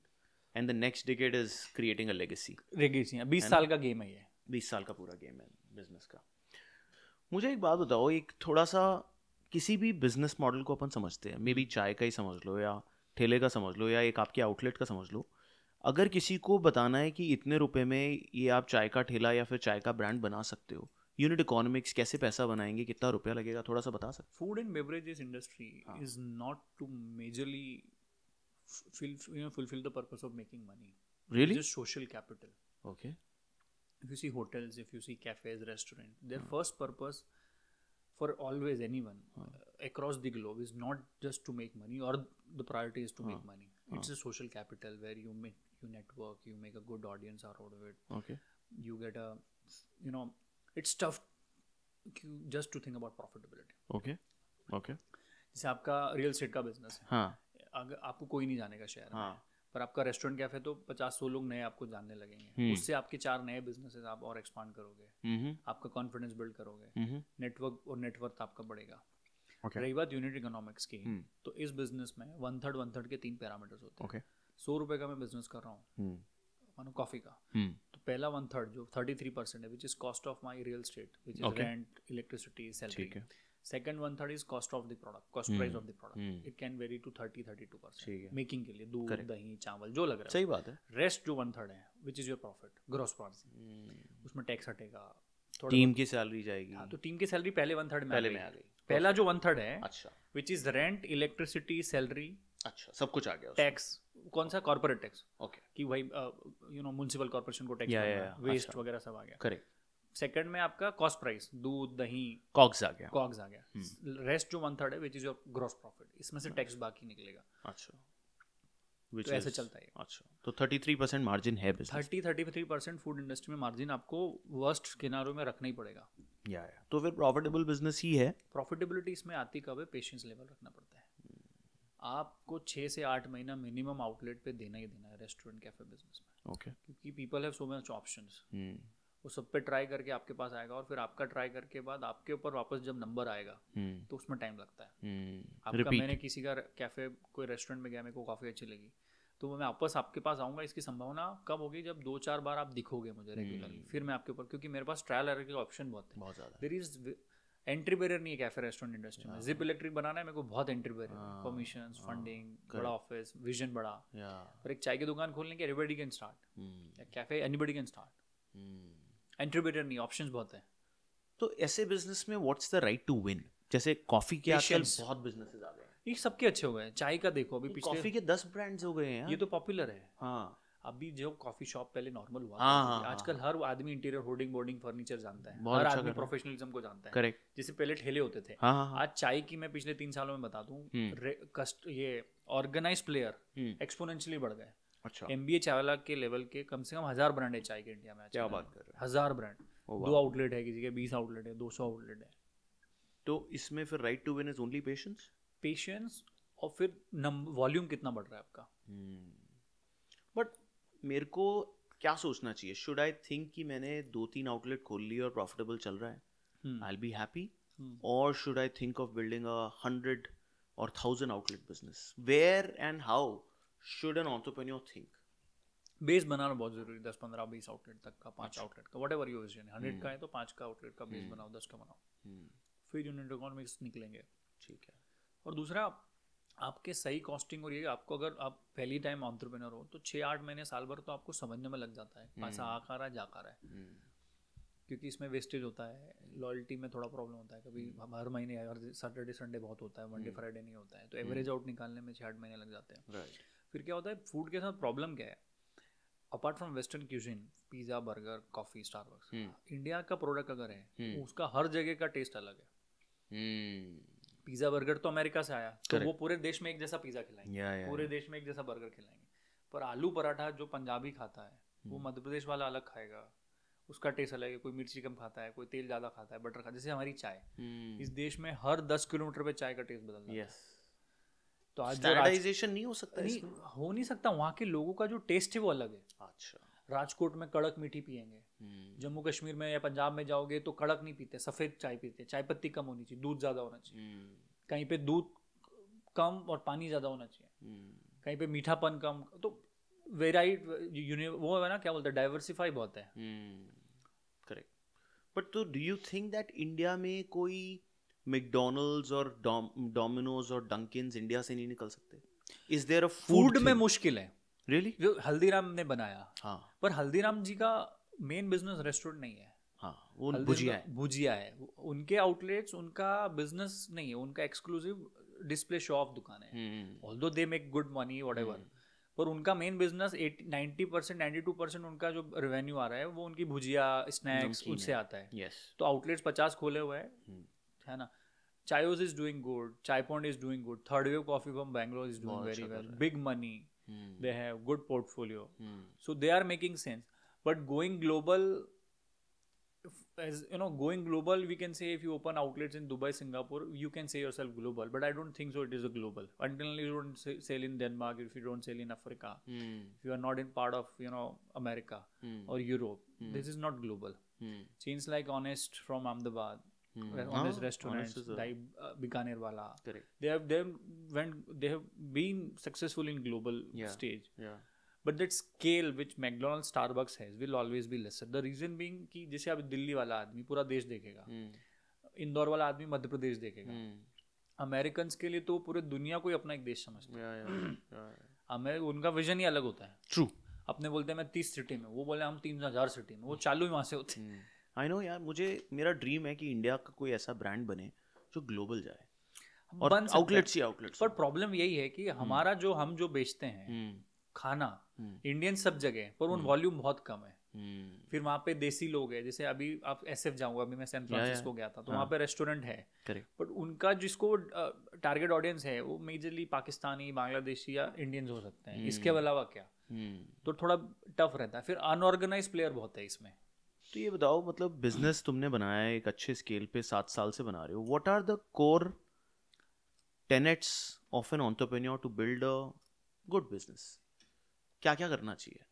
and the next decade is creating a legacy legacy बीस साल का गेम है ये बीस साल का पूरा गेम है बिजनेस का मुझे एक बात बताओ एक थोड़ा सा किसी भी बिजनेस मॉडल को अपन समझते हैं मे बी चाय का ही समझ लो या ठेले का समझ लो या एक आपके आउटलेट का समझ लो अगर किसी को बताना है कि इतने रुपए में ये आप चाय का ठेला या फिर चाय का ब्रांड बना सकते हो यूनिट इकोनॉमिक्स कैसे पैसा बनाएंगे कितना रुपया लगेगा थोड़ा सा बता सकते food and beverages industry is not to majorly fulfil the purpose of making money really just social capital okay if you see hotels if you see cafes restaurant their hmm. first purpose for always anyone hmm. uh, across the globe is not just to make money or the priority is to hmm. make money it's a social capital where you make you network you make a good audience out of it okay you get a you know it's tough just to think about profitability okay okay जैसे आपका real estate का business है हाँ. अगर आपको कोई नहीं जाने का शहर हाँ. पर आपका रेस्टोरेंट कैफे तो पचास सौ लोग नए आपको जानने लगेंगे हम्म। उससे आपके चार नए बिजनेसेस आप और एक्सपांड करोगे हम्म। आपका कॉन्फिडेंस बिल्ड करोगे नेटवर्क हम्म। और नेटवर्क आपका बढ़ेगा okay. रही बात यूनिट इकोनॉमिक्स की तो इस बिजनेस में वन थर्ड वन थर्ड के तीन पैरामीटर्स होते हैं okay. सौ रुपए का मैं बिजनेस कर रहा हूँ हम्म। मानो कॉफी का हम्म। तो पहला वन थर्ड जो थर्टी थ्री परसेंट है which is cost of my real estate which is rent electricity salary second one third is cost of the product cost price of the product it can vary to thirty thirty two percent making के लिए दूध दही चावल जो लग रहा है सही बात है रेस्ट जो वन थर्ड है which is your profit gross profit उसमें टैक्स हटेगा टीम की सैलरी जाएगी हाँ तो टीम की सैलरी पहले वन थर्ड में पहले में आ गई पहला जो वन थर्ड है अच्छा which is rent electricity salary अच्छा सब कुछ आ गया टैक्स कौन सा कॉर्पोरेट टैक्स ओके कि भाई यू नो म्यूनसिपल कॉर्पोरेशन को टैक्स वेस्ट वगैरह सब आ गया करेक्ट सेकंड में आपका कॉस्ट प्राइस दूध दही कॉक्स आ गया कॉक्स आ गया रेस्ट hmm. जो वन थर्ड है which is your gross profit इसमें से टैक्स hmm. बाकी निकलेगा अच्छा तो ऐसे चलता है अच्छा तो थर्टी थ्री परसेंट मार्जिन है business thirty three percent food industry में मार्जिन आपको वर्स्ट किनारों में रखना ही पड़ेगा या, या तो फिर प्रॉफिटेबल बिजनेस ही है प्रॉफिटेबिलिटी इसमें आती कब है पेशेंस लेवल रखना पड़ता है आपको छः से आठ महीना मिनिमम आउटलेट पे देना ही देना है रेस्टोरेंट कैफे बिजनेस में ओके okay. क्योंकि people have so much option वो सब पे ट्राई करके आपके पास आएगा और फिर आपका ट्राई करके बाद आपके ऊपर वापस जब नंबर आएगा hmm. तो उसमें टाइम लगता है hmm. आपका Repeat. मैंने किसी का कैफे कोई रेस्टोरेंट में गया मेरे को काफ़ी अच्छी लगी तो मैं वापस आपके पास आऊँगा इसकी संभावना कब होगी जब दो चार बार आप दिखोगे मुझे रेगुलरली hmm. फिर मैं आपके ऊपर क्योंकि मेरे पास ट्रायल एरर के ऑप्शन बहुत है देर इज एंट्री बैरियर नहीं है कैफे रेस्टोरेंट इंडस्ट्री में जिप इलेक्ट्रिक बनाना है मेरे को बहुत एंट्री बैरियर परमिशन फंडिंग बड़ा ऑफिस विजन बड़ा पर एक चाय की दुकान खोलने के anybody can start cafe anybody can start entry barrier नहीं ऑप्शन बहुत है तो ऐसे बिजनेस में what's the right to win जैसे कॉफी के आजकल बहुत बिजनेसेस आ गए ये सबके अच्छे हो गए चाय का देखो अभी पिछले कॉफी के दस ब्रांड्स हो गए हैं ये तो पॉपुलर है हाँ अभी जो कॉफी शॉप पहले नॉर्मल हुआ हाँ, हाँ, हाँ, आजकल हर आदमी इंटीरियर होर्डिंग बोर्डिंग फर्नीचर जानता है हर अच्छा आदमी प्रोफेशनलिज्म को जानता है करेक्ट जिससे पहले ठेले होते थे हाँ, हाँ, हाँ, आज चाय की मैं पिछले तीन सालों में बता दूं हम्म। कस्ट ये ऑर्गेनाइज प्लेयर एक्सपोनेंशियली बढ़ गए अच्छा एम बी चावला के लेवल के कम से कम हजार ब्रांड है चाय के इंडिया में क्या बात कर रहे हैं हजार ब्रांड दो आउटलेट है किसी के बीस आउटलेट है दो सौ आउटलेट है तो इसमें फिर right to win is only patience patience और फिर वॉल्यूम कितना बढ़ रहा है आपका हम्म। मेरे को क्या सोचना चाहिए शुड आई थिंक कि मैंने दो तीन आउटलेट खोल ली और प्रॉफिटेबल चल रहा है आई बी हैप्पी और should I think of building a hundred और thousand outlet business where and how should an entrepreneur think base बनाना बहुत जरूरी दस पंद्रह बीस आउटलेट तक का पांच आउटलेट अच्छा। का whatever you vision hundred का है तो पांच का आउटलेट का बेस हम्म। बनाओ दस का बनाओ हम्म। फिर यूनिट इकोनॉमिक्स निकलेंगे ठीक है और दूसरा आपके सही कॉस्टिंग और ये आपको अगर आप पहली टाइम ऑन्टरप्रेनर हो तो छः आठ महीने साल भर तो आपको समझने में लग जाता है हम्म। पैसा आ खा रहा है जा खा रहा है हम्म। क्योंकि इसमें वेस्टेज होता है लॉयल्टी में थोड़ा प्रॉब्लम होता है कभी हम्म। हर महीने हर सैटरडे संडे बहुत होता है मंडे फ्राइडे नहीं होता है तो एवरेज आउट निकालने में छः आठ महीने लग जाते हैं फिर क्या होता है फूड के साथ प्रॉब्लम क्या है apart from western cuisine pizza burger coffee Starbucks India का प्रोडक्ट अगर है उसका हर जगह का टेस्ट अलग है पिज्जा बर्गर तो अमेरिका से आया तो वो पूरे देश में एक जैसा पिज्जा खिलाएंगे yeah, yeah, पूरे yeah. देश में एक जैसा बर्गर खिलाएंगे पर आलू पराठा जो पंजाबी खाता है hmm. वो मध्य प्रदेश वाला अलग खाएगा उसका टेस्ट अलग है कोई मिर्ची कम खाता है कोई तेल ज़्यादा खाता है बटर खाता है जैसे हमारी चाय hmm. इस देश में हर दस किलोमीटर पे चाय का टेस्ट बदल yes. तो आज नहीं हो सकता नहीं हो नहीं सकता वहाँ के लोगों का जो टेस्ट है वो अलग है अच्छा राजकोट में कड़क मीठी पियेंगे हम्म। जम्मू कश्मीर में या पंजाब में जाओगे तो कड़क नहीं पीते सफेद चाय पीते चाय पत्ती कम होनी चाहिए दूध ज्यादा होना चाहिए हम्म। कहीं पे दूध कम और पानी ज्यादा होना चाहिए हम्म। कहीं पे मीठापन कम तो वेराइट वो है ना क्या बोलते हैं डाइवर्सिफाई बहुत है करेक्ट बट तो do you think that India में कोई मैकडोनल्ड्स और डोमिनोज और डंकिन इंडिया से नहीं निकल सकते इज देयर अ फूड में मुश्किल है रियली really? हल्दीराम ने बनाया हाँ पर हल्दीराम जी का मेन बिजनेस रेस्टोरेंट नहीं है हाँ वो भुजिया है भुजिया है उनके आउटलेट्स उनका बिजनेस नहीं है उनका एक्सक्लूसिव डिस्प्ले शो ऑफ दुकान है although they make good money whatever पर उनका main business ninety percent ninety two percent उनका जो रेवेन्यू आ रहा है वो उनकी भुजिया स्नैक्स उनसे आता है yes. तो आउटलेट्स पचास खोले हुए हैं हम्म। है ना Chaayos is doing good Chai Point is doing good Third Wave Coffee from Bangalore is doing very well big money Hmm. they have good portfolio mm. so they are making sense but going global as you know going global we can say if you open outlets in dubai singapore you can say yourself global but i don't think so it is a global until you don't sell in denmark if you don't sell in africa mm. if you are not in part of you know america mm. or europe mm. this is not global chains hmm. like honest from ahmedabad hmm. on ah, these restaurants honest, like uh, Bikaner wala correct they have they have went they have been successful in global yeah. stage yeah but that scale which McDonald Starbucks has will always be lesser the reason being कि जैसे अब दिल्ली वाला आदमी पूरा देश देखेगा hmm. Indore वाला आदमी मध्य प्रदेश देखेगा अमेरिकन hmm. के लिए तो पूरे दुनिया को ही अपना एक देश समझते हैं उनका विजन ही अलग होता है ट्रू अपने बोलते हैं मैं तीस सिटी में वो बोले हम तीन हजार सिटी में वो चालू ही वहाँ से होते हैं hmm. आई नो यार मुझे मेरा ड्रीम है कि इंडिया का कोई ऐसा ब्रांड बने जो ग्लोबल जाए और आउटलेट्स ही आउटलेट्स पर प्रॉब्लम यही है कि हम्म। हमारा जो हम जो बेचते हैं हम्म। खाना इंडियन हम्म। सब जगह पर उन वॉल्यूम बहुत कम है फिर वहाँ पे देसी लोग हैं जैसे अभी आप एस एफ जाऊंगा अभी मैं सैन फ्रांसिस्को गया था तो हाँ। वहाँ पे रेस्टोरेंट है बट उनका जिसको टारगेट ऑडियंस है वो मेजरली पाकिस्तानी बांग्लादेशी या इंडियंस हो सकते हैं इसके अलावा क्या तो थोड़ा टफ रहता है फिर अनऑर्गेनाइज प्लेयर बहुत है इसमें तो ये बताओ मतलब बिजनेस तुमने बनाया है एक अच्छे स्केल पे सात साल से बना रहे हो what are the core tenets of an entrepreneur to build a good business क्या क्या करना चाहिए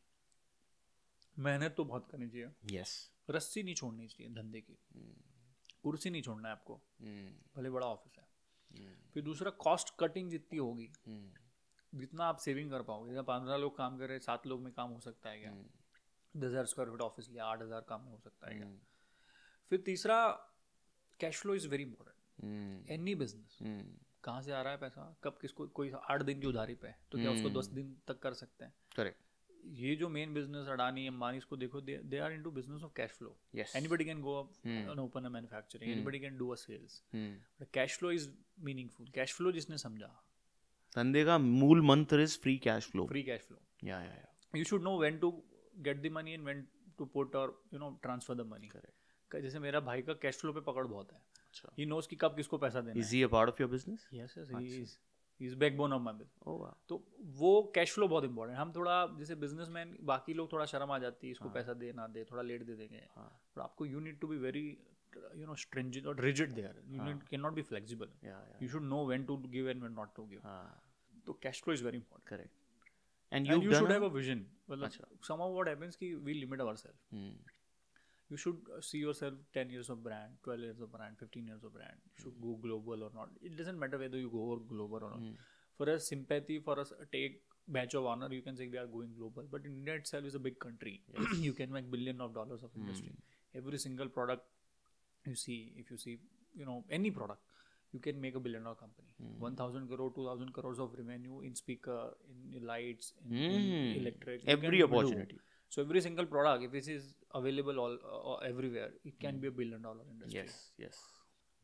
मेहनत तो बहुत करनी चाहिए यस yes. रस्सी नहीं छोड़नी चाहिए धंधे की hmm. कुर्सी hmm. नहीं छोड़ना है आपको hmm. भले बड़ा ऑफिस है hmm. फिर दूसरा कॉस्ट कटिंग जितनी होगी hmm. जितना आप सेविंग कर पाओगे जितना पंद्रह लोग काम कर रहे हैं सात लोग में काम हो सकता है क्या hmm. दस हज़ार स्क्वायर फीट ऑफिस लिया आठ हज़ार काम में हो सकता है हम्म। फिर तीसरा cash flow is very important any business कहाँ से आ रहा है पैसा कब किसको कोई आठ दिन की उधारी पे है तो क्या उसको हम्म। दस दिन तक कर सकते हैं करेक्ट ये जो मेन बिजनेस अडानी अंबानी इसको देखो they are into business of cash flow anybody can go up open a manufacturing anybody can do a sales but cash flow is meaningful cash flow जिसने समझा धंधे का मूल मंत्र is free cash flow free cash flow या या या you should know when to get the money and went to put और you know transfer the money correct जैसे मेरा भाई का कैश फ्लो पे पकड़ बहुत है अच्छा ही नोस कि कब किसको पैसा देना is he a part of your business yes yes he is is backbone of my business तो वो कैश फ्लो बहुत इंपॉर्टेंट हम थोड़ा जैसे बिजनेसमैन बाकी लोग थोड़ा शर्म आ जाती है इसको हाँ. पैसा दे ना दे थोड़ा लेट दे देंगे हाँ. पर आपको you need to be very you know stringent और rigid there you need can not be flexible you should know when to give and when not to give तो cash flow is very important correct and, and you should a... have a vision well somehow what happens ki we limit ourselves hmm. you should uh, see yourself 10 years of brand 12 years of brand 15 years of brand you should hmm. go global or not it doesn't matter whether you go or global or not hmm. for us sympathy for us uh, take batch of honor you can say we are going global but india itself is a big country yes. you can make billion of dollars of hmm. industry every single product you see if you see you know any product you can make a billion dollar company. Mm. 1000 crore, 2000 crores of revenue in speaker, in lights, in, mm. in electric. Every opportunity. Do. So every single product, if this is available all uh, everywhere, it can mm. be a billion dollar industry. Yes, yes.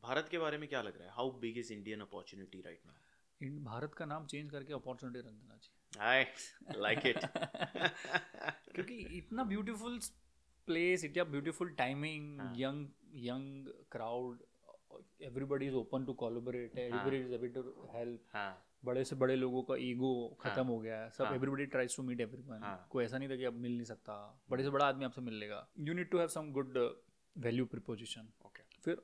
Bharat के बारे में क्या लग रहा है how big is Indian opportunity right now in Bharat का नाम change करके अपॉर्चुनिटी रख देना चाहिए आई लाइक इट क्योंकि इतना ब्यूटीफुल प्लेस इतना beautiful timing young young crowd everybody is open to collaborate everybody is अभी टू हेल्प बड़े से बड़े लोगों का ईगो खत्म हाँ, हो गया है सब everybody tries to meet everyone कोई ऐसा नहीं था कि अब मिल नहीं सकता बड़े से बड़ा आदमी आपसे मिल लेगा you need to have some good value proposition okay फिर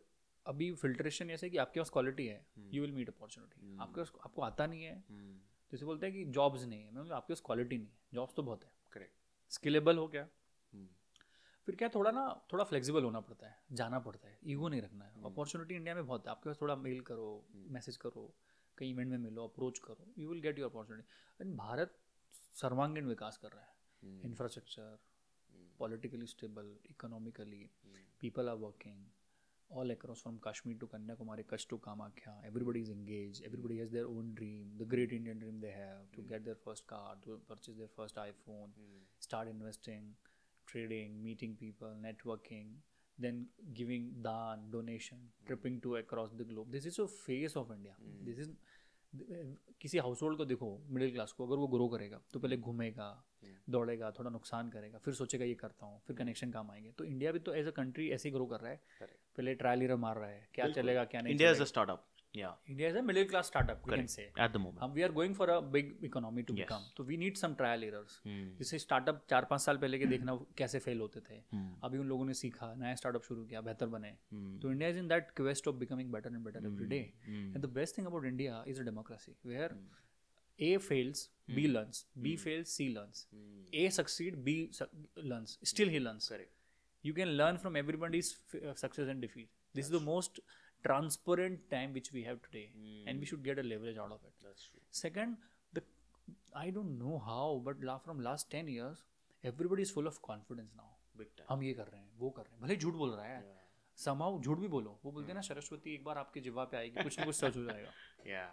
अभी फिल्ट्रेशन ऐसे कि आपके पास क्वालिटी है यू विल मीट अपॉर्चुनिटी आपके पास आपको आता नहीं है हम्म। जैसे बोलते हैं कि जॉब्स नहीं है मतलब आपके पास क्वालिटी नहीं है जॉब्स तो बहुत है करेक्ट स्किलेबल हो क्या हम्म। फिर क्या थोड़ा ना थोड़ा फ्लेक्सिबल होना पड़ता है जाना पड़ता है ईगो नहीं रखना है अपॉर्चुनिटी हम्म। इंडिया में बहुत है आपके पास थोड़ा मेल करो मैसेज हम्म। करो कहीं इवेंट में मिलो अप्रोच करो you will get your opportunity and Bharat सर्वांगीण विकास कर रहा है infrastructure politically stable economically people are working all across from Kashmir to Kanyakumari Kutch to Kamakhya everybody is engage everybody has their own dream the great Indian dream they have to get their first car to purchase their first iPhone start investing trading, meeting people, networking, then giving daan, donation, mm. tripping to across the globe. This is a face of India. Mm. This is किसी household को देखो middle class को अगर वो grow करेगा तो पहले घूमेगा hmm. दौड़ेगा थोड़ा नुकसान करेगा फिर सोचेगा ये करता हूँ फिर कनेक्शन hmm. काम आएंगे तो इंडिया भी तो एज अ कंट्री ऐसे ही ग्रो कर रहा है पहले ट्रायल ईरर मार रहा है क्या चलेगा क्या नहीं India is a startup Yeah. India is a middle class startup, we Correct. can say. At the moment. Um, we are going for a big economy to yes. become. So we need some trial errors. Hmm. जैसे startup चार पाँच साल पहले के देखना कैसे fail होते थे अभी उन लोगों ने सीखा नया startup शुरू किया बेहतर बने तो so india is in that quest of becoming better and better day every day best and the best thing about india is A democracy where a fails, mm. B learns. B mm. fails, C learns. Mm. A succeed, B su- learns. Still he learns. Correct. You can learn from everybody's f- success and defeat. This yes. is the most transparent time which we have today mm. and we should get a leverage out of it That's true. second the i don't know how but from last 10 years everybody is full of confidence now hum ye kar rahe hain wo kar rahe hain bhale jhoot bol raha hai yeah. समाओ झूठ भी बोलो वो बोलते हैं ना सरस्वती एक बार आपके जिवा पे आएगी कुछ ना कुछ सच हो जाएगा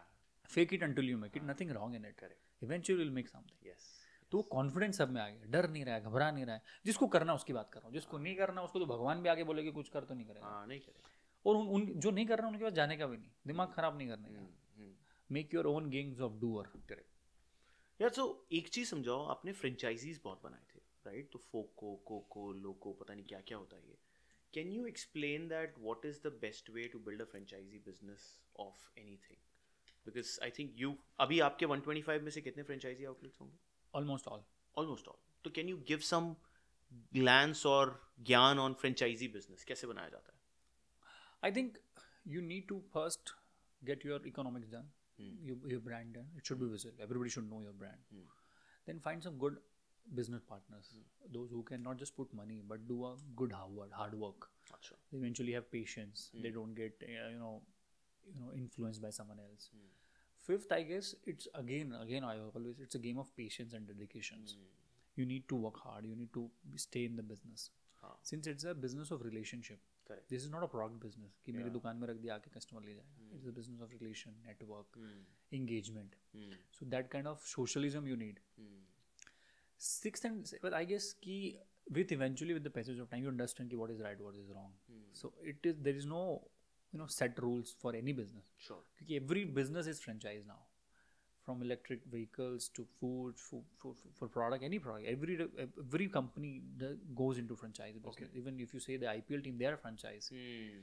fake it until you nothing wrong in it correct eventually eventually make something yes तो कॉन्फिडेंस सब में आ गया डर नहीं रहा है घबरा नहीं रहा है जिसको करना उसकी बात कर रहा हूँ जिसको नहीं करना उसको तो भगवान भी आगे बोलेगा कुछ कर तो नहीं करेगा नहीं करेगा और उन, उन जो नहीं कर रहे हैं उनके पास जाने का भी नहीं दिमाग खराब नहीं करने का make your own games of doer correct यार सो एक चीज़ समझाओ आपने फ्रेंचाइजीज बहुत बनाए थे राइट तो फोको कोको लोको पता नहीं क्या क्या होता है ये can you explain that what is the best way to build a franchise business of any thing because I think you अभी आपके वन ट्वेंटी फाइव में से कितने फ्रेंचाइजी आउटलेट्स होंगे ऑलमोस्ट ऑल ऑलमोस्ट ऑल तो can you give some glance और ज्ञान on franchise business कैसे बनाया जाता है I think you need to first get your economics done, mm. your, your brand done. It should be hmm. visible. Everybody should know your brand. Mm. Then find some good business partners, mm. those who can not just put money but do a good hard, hard work. Achha. They eventually have patience. Hmm. They don't get uh, you know you know influenced by someone else. Hmm. Fifth, I guess it's again again I always it's a game of patience and dedications. You need to work hard. You need to stay in the business. Huh. Since it's a business of relationship this is not a product business कि मेरी दुकान में रख दिया आके customer ले जाएगा it's a business of relation network engagement so that kind of socialism you need six and I guess कि with eventually with the passage of time you understand कि what is right what is wrong so it is there is no you know set rules for any business क्योंकि every business is franchise now from electric vehicles to food for, for, for product any product every every company goes into franchise business okay. even if you say the IPL team they are franchise hmm.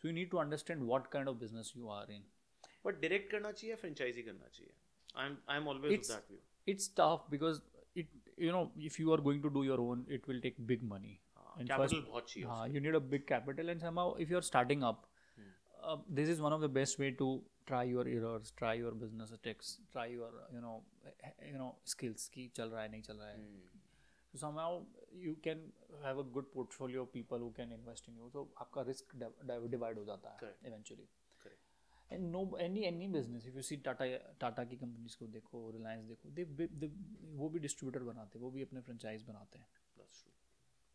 so you need to understand what kind of business you are in but direct करना चाहिए franchising करना चाहिए I'm I'm always it's, that view it's tough because it you know if you are going to do your own it will take big money and capital first, uh, you need a big capital and somehow if you're starting up uh, this is one of the best way to try your errors try your business attacks try your you know you know skills ki chal raha hai nahi chal raha hai hmm. so somehow you can have a good portfolio of people who can invest in you so आपका risk divide हो जाता है Correct. eventually and no any any business if you see Tata Tata की companies को देखो रिलायंस देखो दे वो भी डिस्ट्रीब्यूटर बनाते हैं वो भी अपने फ्रेंचाइज बनाते हैं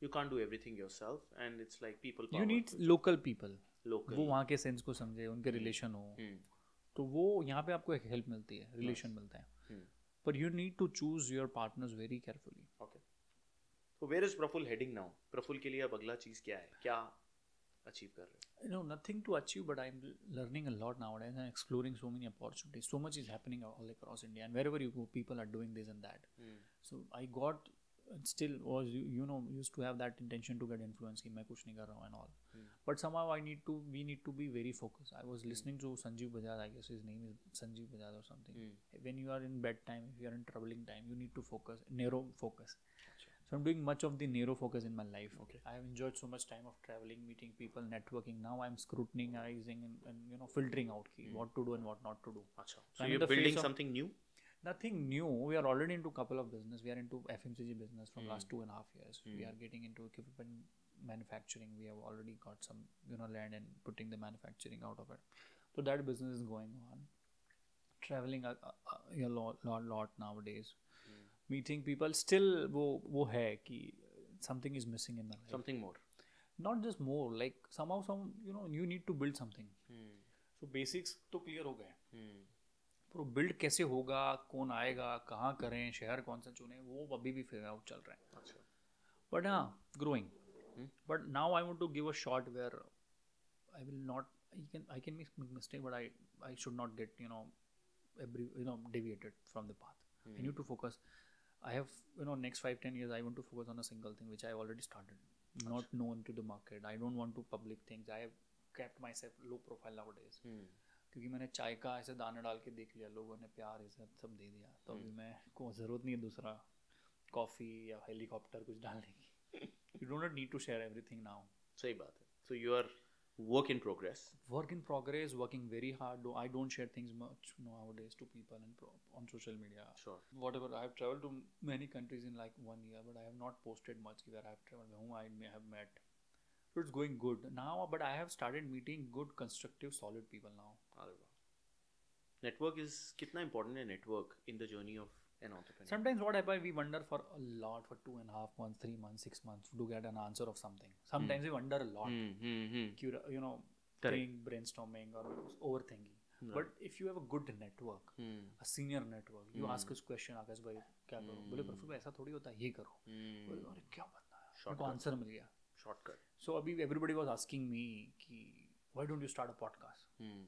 you can't do everything yourself and it's like people power. you need local people वो वहाँ के सेंस को समझे उनके रिलेशन hmm. हो hmm. तो वो यहाँ पे आपको एक हेल्प मिलती है रिलेशन मिलता है पर you need to choose your partners very carefully okay तो where is Prafull heading now Prafull के लिए अब अगला चीज क्या है क्या अचीव कर रहे हैं no nothing to achieve but I am learning a lot now and exploring so many opportunities so much is happening all across India and wherever you go people are doing this and that so I got still was you know used to have that intention to get influence in my kuch nahi and all hmm. but somehow i need to we need to be very focused i was hmm. listening to sanjeev bajaj i guess his name is sanjeev bajaj or something hmm. when you are in bad time if you are in troubling time you need to focus narrow focus so i'm doing much of the narrow focus in my life okay i have enjoyed so much time of traveling meeting people networking now i'm scrutinizing and, and you know filtering out ki, what to do and what not to do so, so you're building something new nothing new. We are already into a couple of business. We are into FMCG business from mm. last two and a half years. Mm. We hmm. are getting into equipment manufacturing. We have already got some you know land and putting the manufacturing out of it. So that business is going on. Traveling a, a, a lot, lot, lot nowadays. Mm. Meeting people still wo, wo hai ki something is missing in the life. Something more. Not just more. Like somehow some you know you need to build something. Hmm. So basics to clear ho gaye. Hmm. प्रो build कैसे होगा कौन आएगा कहाँ करें शहर कौन सा चुने वो अभी भी फिगर आउट चल रहे हैं बट हाँ growing but now I want to give a short where I will not I can I can make mistake but I I should not get you know every you know deviated from the path I knew to focus I have you know next five ten years I want to focus on a single thing which I already started not known to the market I don't want to public things I have kept myself low profile नाउट is क्योंकि मैंने चाय का ऐसे दाना डाल के देख लिया लोगों ने प्यार इज्जत सब दे दिया तो अभी हम्म। मैं को जरूरत नहीं है दूसरा कॉफी या हेलीकॉप्टर कुछ डालने की you don't not need to share everything now सही बात है so you are work in progress work in progress working very hard I don't share things much nowadays to people and on social media whatever I have travel to many countries in like one year but I have not posted much इधर I have travel हूँ I may have met so it's going good now but i have started meeting good constructive solid people now network is kitna important a network in the journey of an entrepreneur sometimes what happens we wonder for a lot for two and a half months three months six months to get an answer of something sometimes mm. we wonder a lot mm, mm, you know think, brainstorming or overthinking no. But if you have a good network, mm. a senior network, you mm. ask us question, Akash भाई क्या करो बोले प्रफुल भाई ऐसा थोड़ी होता है ये करो bole अरे kya बंदा है answer mil gaya shortcut so abhi everybody was asking me ki why don't you start a podcast hmm.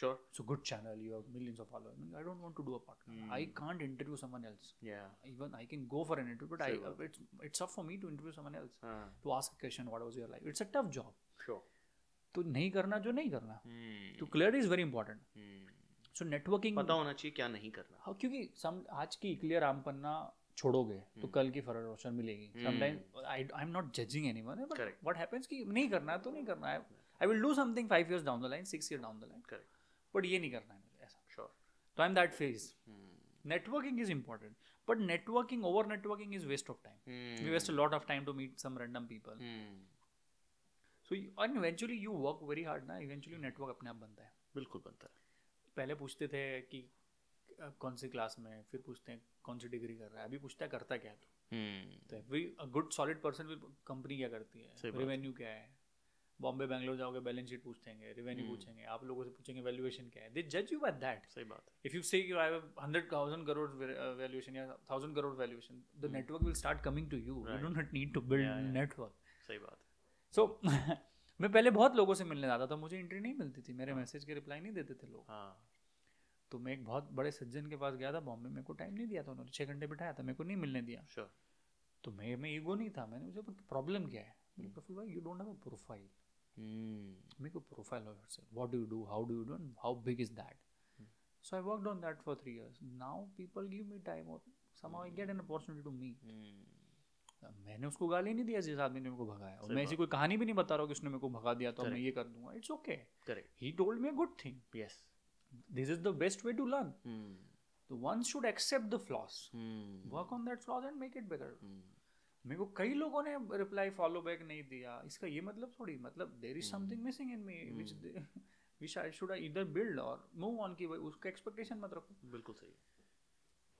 sure it's a good channel you have millions of followers I, don't want to do a podcast Hmm. i can't interview someone else yeah even i can go for an interview but sure. I, it's it's tough for me to interview someone else uh. to ask a question what was your life it's a tough job sure तो नहीं करना जो नहीं करना तो clear is very important so networking पता होना चाहिए क्या नहीं करना क्योंकि सम आज की क्लियर आम पन्ना छोड़ोगे तो हम्म। कल की फरर रोशन मिलेगी sometime I I am not judging but कि नहीं करना है तो नहीं करना है I will do something five years down the line six year down the line but ये नहीं करना है मुझे ऐसा श्योर तो I am that phase networking is important but networking over networking is waste of time we waste a lot of time to meet some random people so and eventually you work very hard ना eventually network अपने आप बनता है बिल्कुल बनता है पहले पूछते थे कि कौन सी क्लास में फिर पूछते हैं कौन सी डिग्री कर रहा है अभी पूछता है करता क्या तू हम्म। तो every good solid person company क्या करती है रेवेन्यू क्या है बॉम्बे बैंगलोर जाओगे बैलेंस शीट पूछेंगे रेवेन्यू हम्म। पूछेंगे आप लोगों से पूछेंगे वैल्यूएशन क्या है दे जज यू बाय दैट सही बात if you say you have 100000 crore valuation या 1000 crore valuation the network will start coming to you you don't not need to build network सही बात सो मैं पहले बहुत लोगों से मिलने जाता था मुझे एंट्री नहीं मिलती थी मेरे मैसेज हाँ। के रिप्लाई नहीं देते थे लोग हां तो मैं एक बहुत बड़े सज्जन के पास गया था बॉम्बे मेरे को टाइम नहीं दिया था उन्होंने छः घंटे बिठाया था मेरे को नहीं मिलने दिया sure. तो मैं मैं ईगो नहीं था मैंने मुझे प्रॉब्लम क्या है बोले प्रफुल hmm. भाई you don't have a profile मेरे को प्रोफाइल हो yourself what do you do how do you do how big is that so I work on that for three years now people give me time और some I get an opportunity to meet. Hmm. मैंने उसको गाली नहीं दिया जिस आदमी ने मेरे को भगाया और मैं ऐसी कोई कहानी भी नहीं बता रहा हूँ कि उसने मेरे को भगा दिया तो मैं ये कर दूंगा it's okay he told me a good thing yes this is the best way to learn mm. तो one should accept the flaws work on that flaws and make it better मेरे को कई लोगों ने रिप्लाई फॉलो बैक नहीं दिया इसका ये मतलब थोड़ी मतलब there is something missing in me which which I should I इधर बिल्ड और मूव ऑन की उसका एक्सपेक्टेशन मत रखो बिल्कुल सही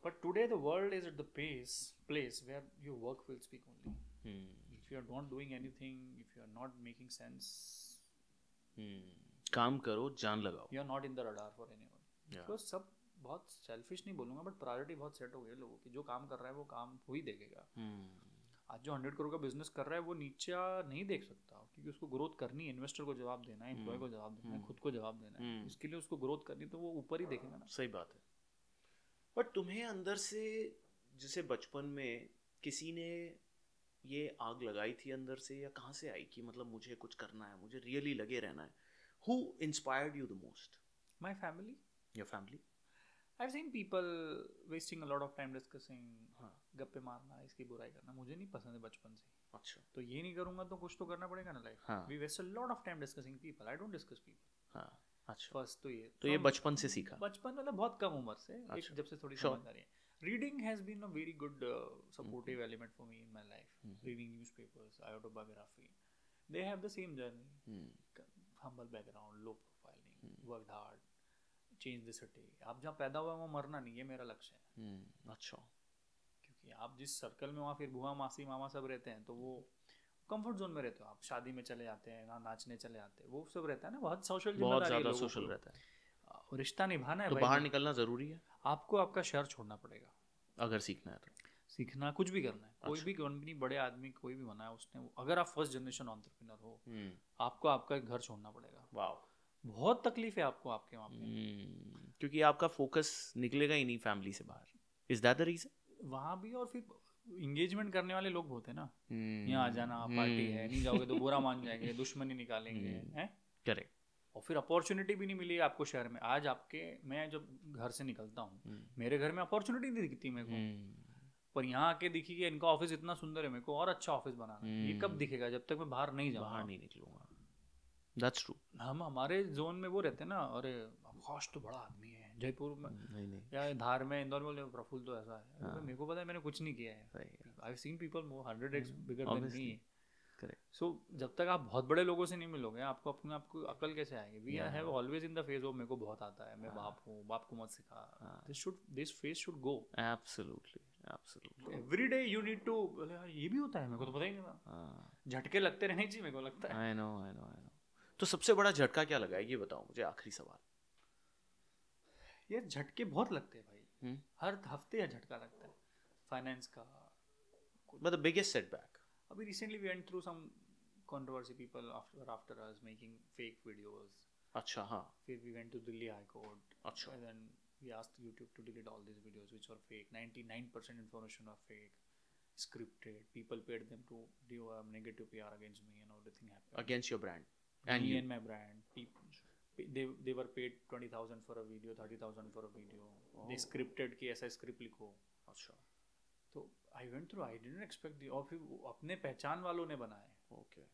but today the world is at the pace place where you work will speak only if you are not doing anything if you are not making sense काम करो जान लगाओ you are not in the radar for anyone तो सब बहुत selfish नहीं बोलूंगा but priority बहुत सेट हो गई है लोगों की जो काम कर रहा है वो काम हो ही देखेगा हम्म। आज जो हंड्रेड करोड़ का बिजनेस कर रहा है वो नीचा नहीं देख सकता क्योंकि उसको ग्रोथ करनी है इन्वेस्टर को जवाब देना है एम्प्लॉय को हम्म। जवाब देना है हम्म। खुद को जवाब देना है इसके लिए उसको ग्रोथ करनी तो वो ऊपर ही देखेगा ना सही बात है बट तुम्हें अंदर से जैसे बचपन में किसी ने ये आग लगाई थी अंदर से या कहाँ से आई कि मतलब मुझे कुछ करना है मुझे रियली लगे रहना है Who inspired you the most? My family. Your family? I've seen people wasting a lot of time discussing हाँ. गप्पे मारना इसकी बुराई करना मुझे नहीं पसंद है बचपन से अच्छा तो ये नहीं करूंगा तो कुछ तो करना पड़ेगा ना life we waste a lot of time discussing people I don't discuss people हाँ अच्छा फर्स्ट तो ये तो ये बचपन से सीखा बचपन मतलब बहुत कम उम्र से अच्छा. जब से थोड़ी समझदारी है reading has been a very good uh, supportive mm-hmm. element for me in my life mm-hmm. reading newspapers autobiography they have the same journey mm. Humble background low profile नहीं work hard change the city आप जहाँ पैदा हुआ वहाँ मरना नहीं ये मेरा लक्ष्य है हम्म, अच्छा क्योंकि आप जिस सर्कल में वहाँ फिर बुआ मासी मामा सब रहते हैं तो वो कंफर्ट जोन में रहते हो आप शादी में चले जाते हैं ना नाचने चले जाते हैं वो सब रहता है ना बहुत सोशल बहुत ज़्यादा सोशल रहता है रिश्ता निभाना है तो बाहर निकलना ज़रूरी है आपको आपका शहर छोड़ना पड़ेगा अगर सीखना है तो सीखना कुछ भी करना है अच्छा। कोई भी कंपनी बड़े आदमी कोई भी बनाया उसने अगर आप फर्स्ट जनरेशन ऑन्टरप्रिनर हो हम्म। आपको आपका घर छोड़ना पड़ेगा वाह बहुत तकलीफ है आपको आपके वहाँ पे हम्म। क्योंकि आपका फोकस निकलेगा ही नहीं फैमिली से बाहर इज दैट द रीजन वहाँ भी और फिर इंगेजमेंट करने वाले लोग बहुत है ना हम्म। यहाँ आ जाना पार्टी है नहीं जाओगे तो बुरा मान जाएंगे दुश्मनी निकालेंगे हैं करेक्ट और फिर अपॉर्चुनिटी भी नहीं मिली आपको शहर में आज आपके मैं जब घर से निकलता हूँ मेरे घर में अपॉर्चुनिटी नहीं दिखती मेरे को पर यहाँ आके दिखी कि इनका ऑफिस इतना सुंदर है मेरे को और अच्छा ऑफिस बनाना है ये कब हम्म। दिखेगा जब तक मैं बाहर नहीं जाऊँ बाहर नहीं निकलूंगा दैट्स ट्रू हम हमारे जोन में वो रहते हैं ना अरे आकाश तो बड़ा आदमी है जयपुर में हम्म, नहीं नहीं या धार में इंदौर में प्रफुल तो ऐसा है हाँ. तो मेरे को पता है मैंने कुछ नहीं किया है I seen people more hundred X bigger correct so जब तक आप बहुत बड़े लोगों से नहीं मिलोगे आपको अपने आपको अकल कैसे आएगी we I have always in the phase of मेरे को बहुत आता है मैं हाँ। बाप हूँ बाप को मत सिखा this should this phase should go absolutely every you need to बोले यार ये भी होता है मेरे को तो पता ही नहीं था हाँ। झटके लगते रहने चाहिए मेरे को लगता है I know I know I know तो सबसे बड़ा झटका क्या लगा है ये बताओ मुझे आखिरी सवाल ये झटके बहुत लगते हैं भाई हम्म। हर हफ्ते यह झटका लगता है फाइनेंस का मतलब बिगेस्ट सेटबैक अभी recently we and through some controversy people after after us making fake videos अच्छा हां फिर we went to Delhi high court अच्छा and we asked youtube to delete all these videos which were fake Ninety nine percent information are fake scripted people paid them to do a negative pr against me and everything happened against your brand and me you... and my brand people they they were paid twenty thousand for a video thirty thousand for a video oh. they scripted कि ऐसा script लिखो अच्छा तो I went through I didn't expect the और फिर अपने पहचान वालों ने बनाए ओके okay.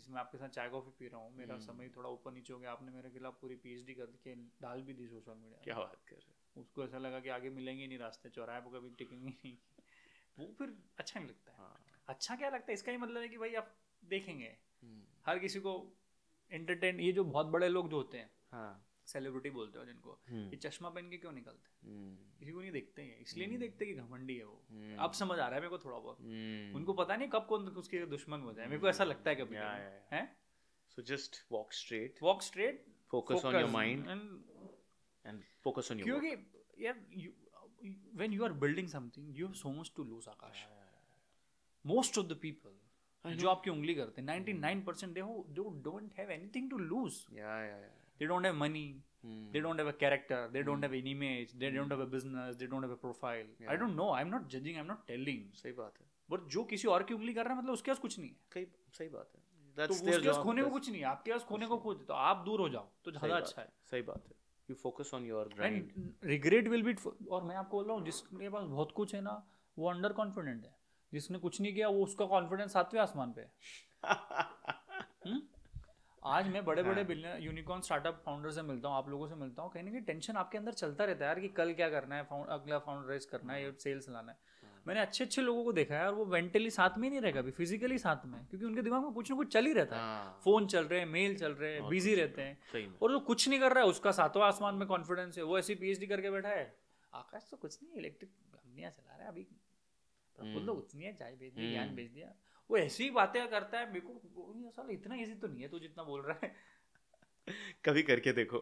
जिसमें आपके साथ चाय कॉफी पी रहा हूँ मेरा हम्म। समय थोड़ा ऊपर नीचे हो गया आपने मेरे खिलाफ पूरी पीएचडी करके डाल भी दी सोशल मीडिया क्या बात कर रहे उसको ऐसा लगा कि आगे मिलेंगे नहीं रास्ते चौराहे पर कभी टिकेंगे नहीं वो फिर अच्छा नहीं लगता है हाँ। अच्छा क्या लगता है इसका ही मतलब है कि भाई आप देखेंगे हम्म। हर किसी को एंटरटेन ये जो बहुत बड़े लोग जो होते हैं हाँ। सेलिब्रिटी बोलते हो जिनको हम्म। ये चश्मा पहन के क्यों निकलते हम्म। किसी को नहीं देखते हैं इसलिए नहीं हम्म। देखते कि घमंडी है वो अब समझ आ रहा है मेरे को थोड़ा बहुत उनको पता नहीं कब कौन उसके दुश्मन हो जाए मेरे को ऐसा लगता है कभी है so just walk straight walk straight focus on your mind and focus on your क्योंकि यार जो आपकी उंगली करते हैं 99% दे हो don't have anything to lose या या या they don't have money mm. they don't have a character they mm. don't hmm. have an image they mm. don't hmm. have a business they don't have a profile yeah. i don't know i'm not judging i'm not telling सही बात है but जो किसी और की उंगली कर रहा है मतलब उसके पास कुछ नहीं है कई सही बात है तो That's तो उसके पास खोने को कुछ नहीं है आपके पास खोने को कुछ तो आप दूर हो जाओ तो ज्यादा अच्छा है सही बात है you focus on your grind regret will be और मैं आपको बोल रहा हूँ जिसके पास बहुत कुछ है ना वो अंडर कॉन्फिडेंट है जिसने कुछ नहीं किया वो उसका कॉन्फिडेंस सातवें आसमान पे है आज मैं बड़े बड़े बिलियन यूनिकॉर्न स्टार्टअप फाउंडर से मिलता हूँ आप लोगों से मिलता हूँ कहीं ना कहीं टेंशन आपके अंदर चलता रहता है यार कि कल क्या करना है फाउंड अगला फाउंड रेज करना है सेल्स हाँ। लाना है हाँ। मैंने अच्छे अच्छे लोगों को देखा है और वो मेंटली साथ में ही नहीं रहेगा अभी फिजिकली साथ में क्योंकि उनके दिमाग में कुछ ना कुछ चल ही रहता है फोन हाँ। चल रहे हैं मेल चल रहे हैं बिजी रहते हैं और जो कुछ नहीं कर रहा है उसका सातों आसमान में कॉन्फिडेंस है वो ऐसी पी करके बैठा है आकाश तो कुछ नहीं इलेक्ट्रिक कंपनियाँ चला रहा है अभी प्रफुल्ल तो कुछ हम्म। नहीं है चाय भेज हम्म। दिया ज्ञान भेज दिया वो ऐसी बातें करता है मेरे को साल इतना ईजी तो नहीं है तू जितना बोल रहा है कभी करके देखो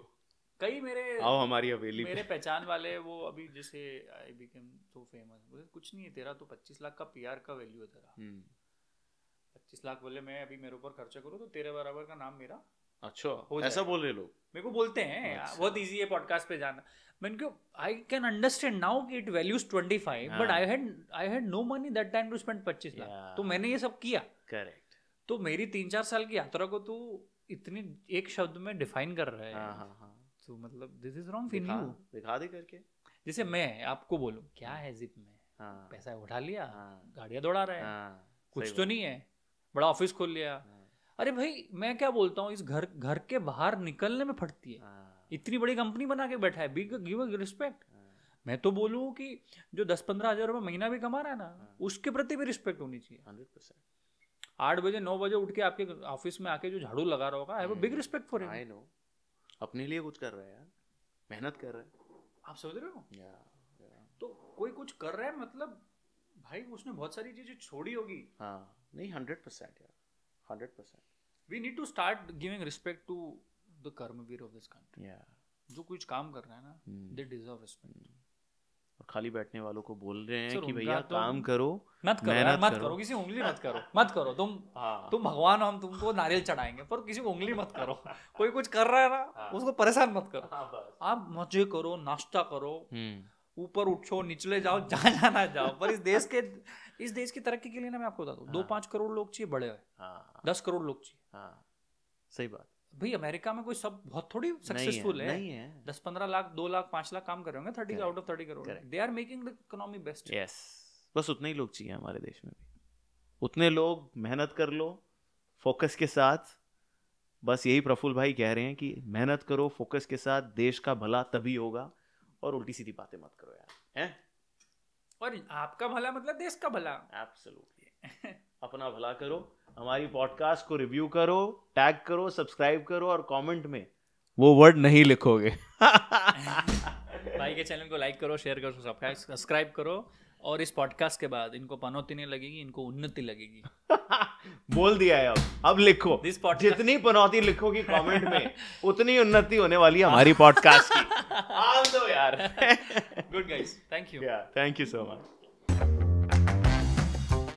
कई मेरे आओ हमारी हवेली मेरे पहचान वाले वो अभी जैसे आई बिकेम सो फेमस कुछ नहीं है तेरा तो पच्चीस लाख का पीआर का वैल्यू है तेरा हम्म। पच्चीस लाख बोले मैं अभी मेरे ऊपर खर्चा करूँ तो तेरे बराबर का नाम मेरा अच्छा ऐसा बोल रहे लोग मेरे को बोलते हैं अच्छा। बहुत इजी है पॉडकास्ट पे जाना मैं इनको आई कैन अंडरस्टैंड नाउ कि it values twenty five but I had I had no money that time to spend पच्चीस लाख तो मैंने ये सब किया करेक्ट तो मेरी तीन चार साल की यात्रा को तू इतनी एक शब्द में डिफाइन कर रहा है हाँ हाँ, हाँ। तो मतलब दिस इज रॉन्ग यू दिखा दे करके जैसे मैं आपको बोलूं क्या है जिप में हाँ। पैसा उठा लिया हाँ, गाड़ियां दौड़ा रहे हैं हाँ, कुछ तो नहीं है बड़ा ऑफिस खोल लिया अरे भाई मैं क्या बोलता हूँ इस घर घर के बाहर निकलने में फटती है हाँ। इतनी बड़ी कंपनी बना के बैठा है बिग गिव रिस्पेक्ट मैं तो बोलूँ कि जो दस पंद्रह हजार रुपये महीना भी कमा रहा है ना हाँ। उसके प्रति भी रिस्पेक्ट होनी चाहिए हंड्रेड परसेंट आठ बजे नौ बजे उठ के आपके ऑफिस में आके जो झाड़ू लगा रहा होगा big respect for I know अपने लिए कुछ कर रहा है यार मेहनत कर रहा है आप समझ रहे हो तो कोई कुछ कर रहा है मतलब भाई उसने बहुत सारी चीजें छोड़ी होगी हाँ नहीं हंड्रेड परसेंट यार hundred percent we we need to start giving respect to the कर्मवीर ऑफ दिस कंट्री जो कुछ काम कर रहे हैं ना दे डिजर्व रिस्पेक्ट और खाली बैठने वालों को बोल रहे हैं कि भैया तो काम करो मत करो यार, मत करो किसी उंगली मत करो मत करो तुम हाँ। तुम भगवान हम तुमको नारियल चढ़ाएंगे पर किसी को उंगली मत करो कोई कुछ कर रहा है ना हाँ। उसको परेशान मत करो हाँ, आप मजे करो नाश्ता करो hmm. ऊपर उठो निचले जाओ जहां जाना जाओ पर इस देश के इस देश की तरक्की के लिए ना मैं आपको बता दू दो हाँ। पांच करोड़ लोग चाहिए बड़े हाँ। दस करोड़ लोग चाहिए हाँ, सही बात भाई अमेरिका में कोई सब बहुत थोड़ी सक्सेसफुल है, है नहीं है दस पंद्रह लाख दो लाख पांच लाख काम कर रहे होंगे thirty out of thirty crore they are making the economy best yes बस उतने ही लोग चाहिए हमारे देश में भी उतने लोग मेहनत कर लो फोकस के साथ बस यही प्रफुल्ल भाई कह रहे हैं कि मेहनत करो फोकस के साथ देश का भला तभी होगा और उल्टी सीधी बातें मत करो यार हैं और आपका भला मतलब देश का भला एब्सोल्युटली अपना भला करो हमारी पॉडकास्ट को रिव्यू करो टैग करो सब्सक्राइब करो और कमेंट में वो वर्ड नहीं लिखोगे भाई के चैनल को लाइक करो शेयर करो सब्सक्राइब सब्सक्राइब करो और इस पॉडकास्ट के बाद इनको पनौती नहीं लगेगी इनको उन्नति लगेगी बोल दिया है अब अब लिखो दिस जितनी पनौती लिखोगी कमेंट में उतनी उन्नति होने वाली है हमारी पॉडकास्ट की दो यार good guys thank you thank you so much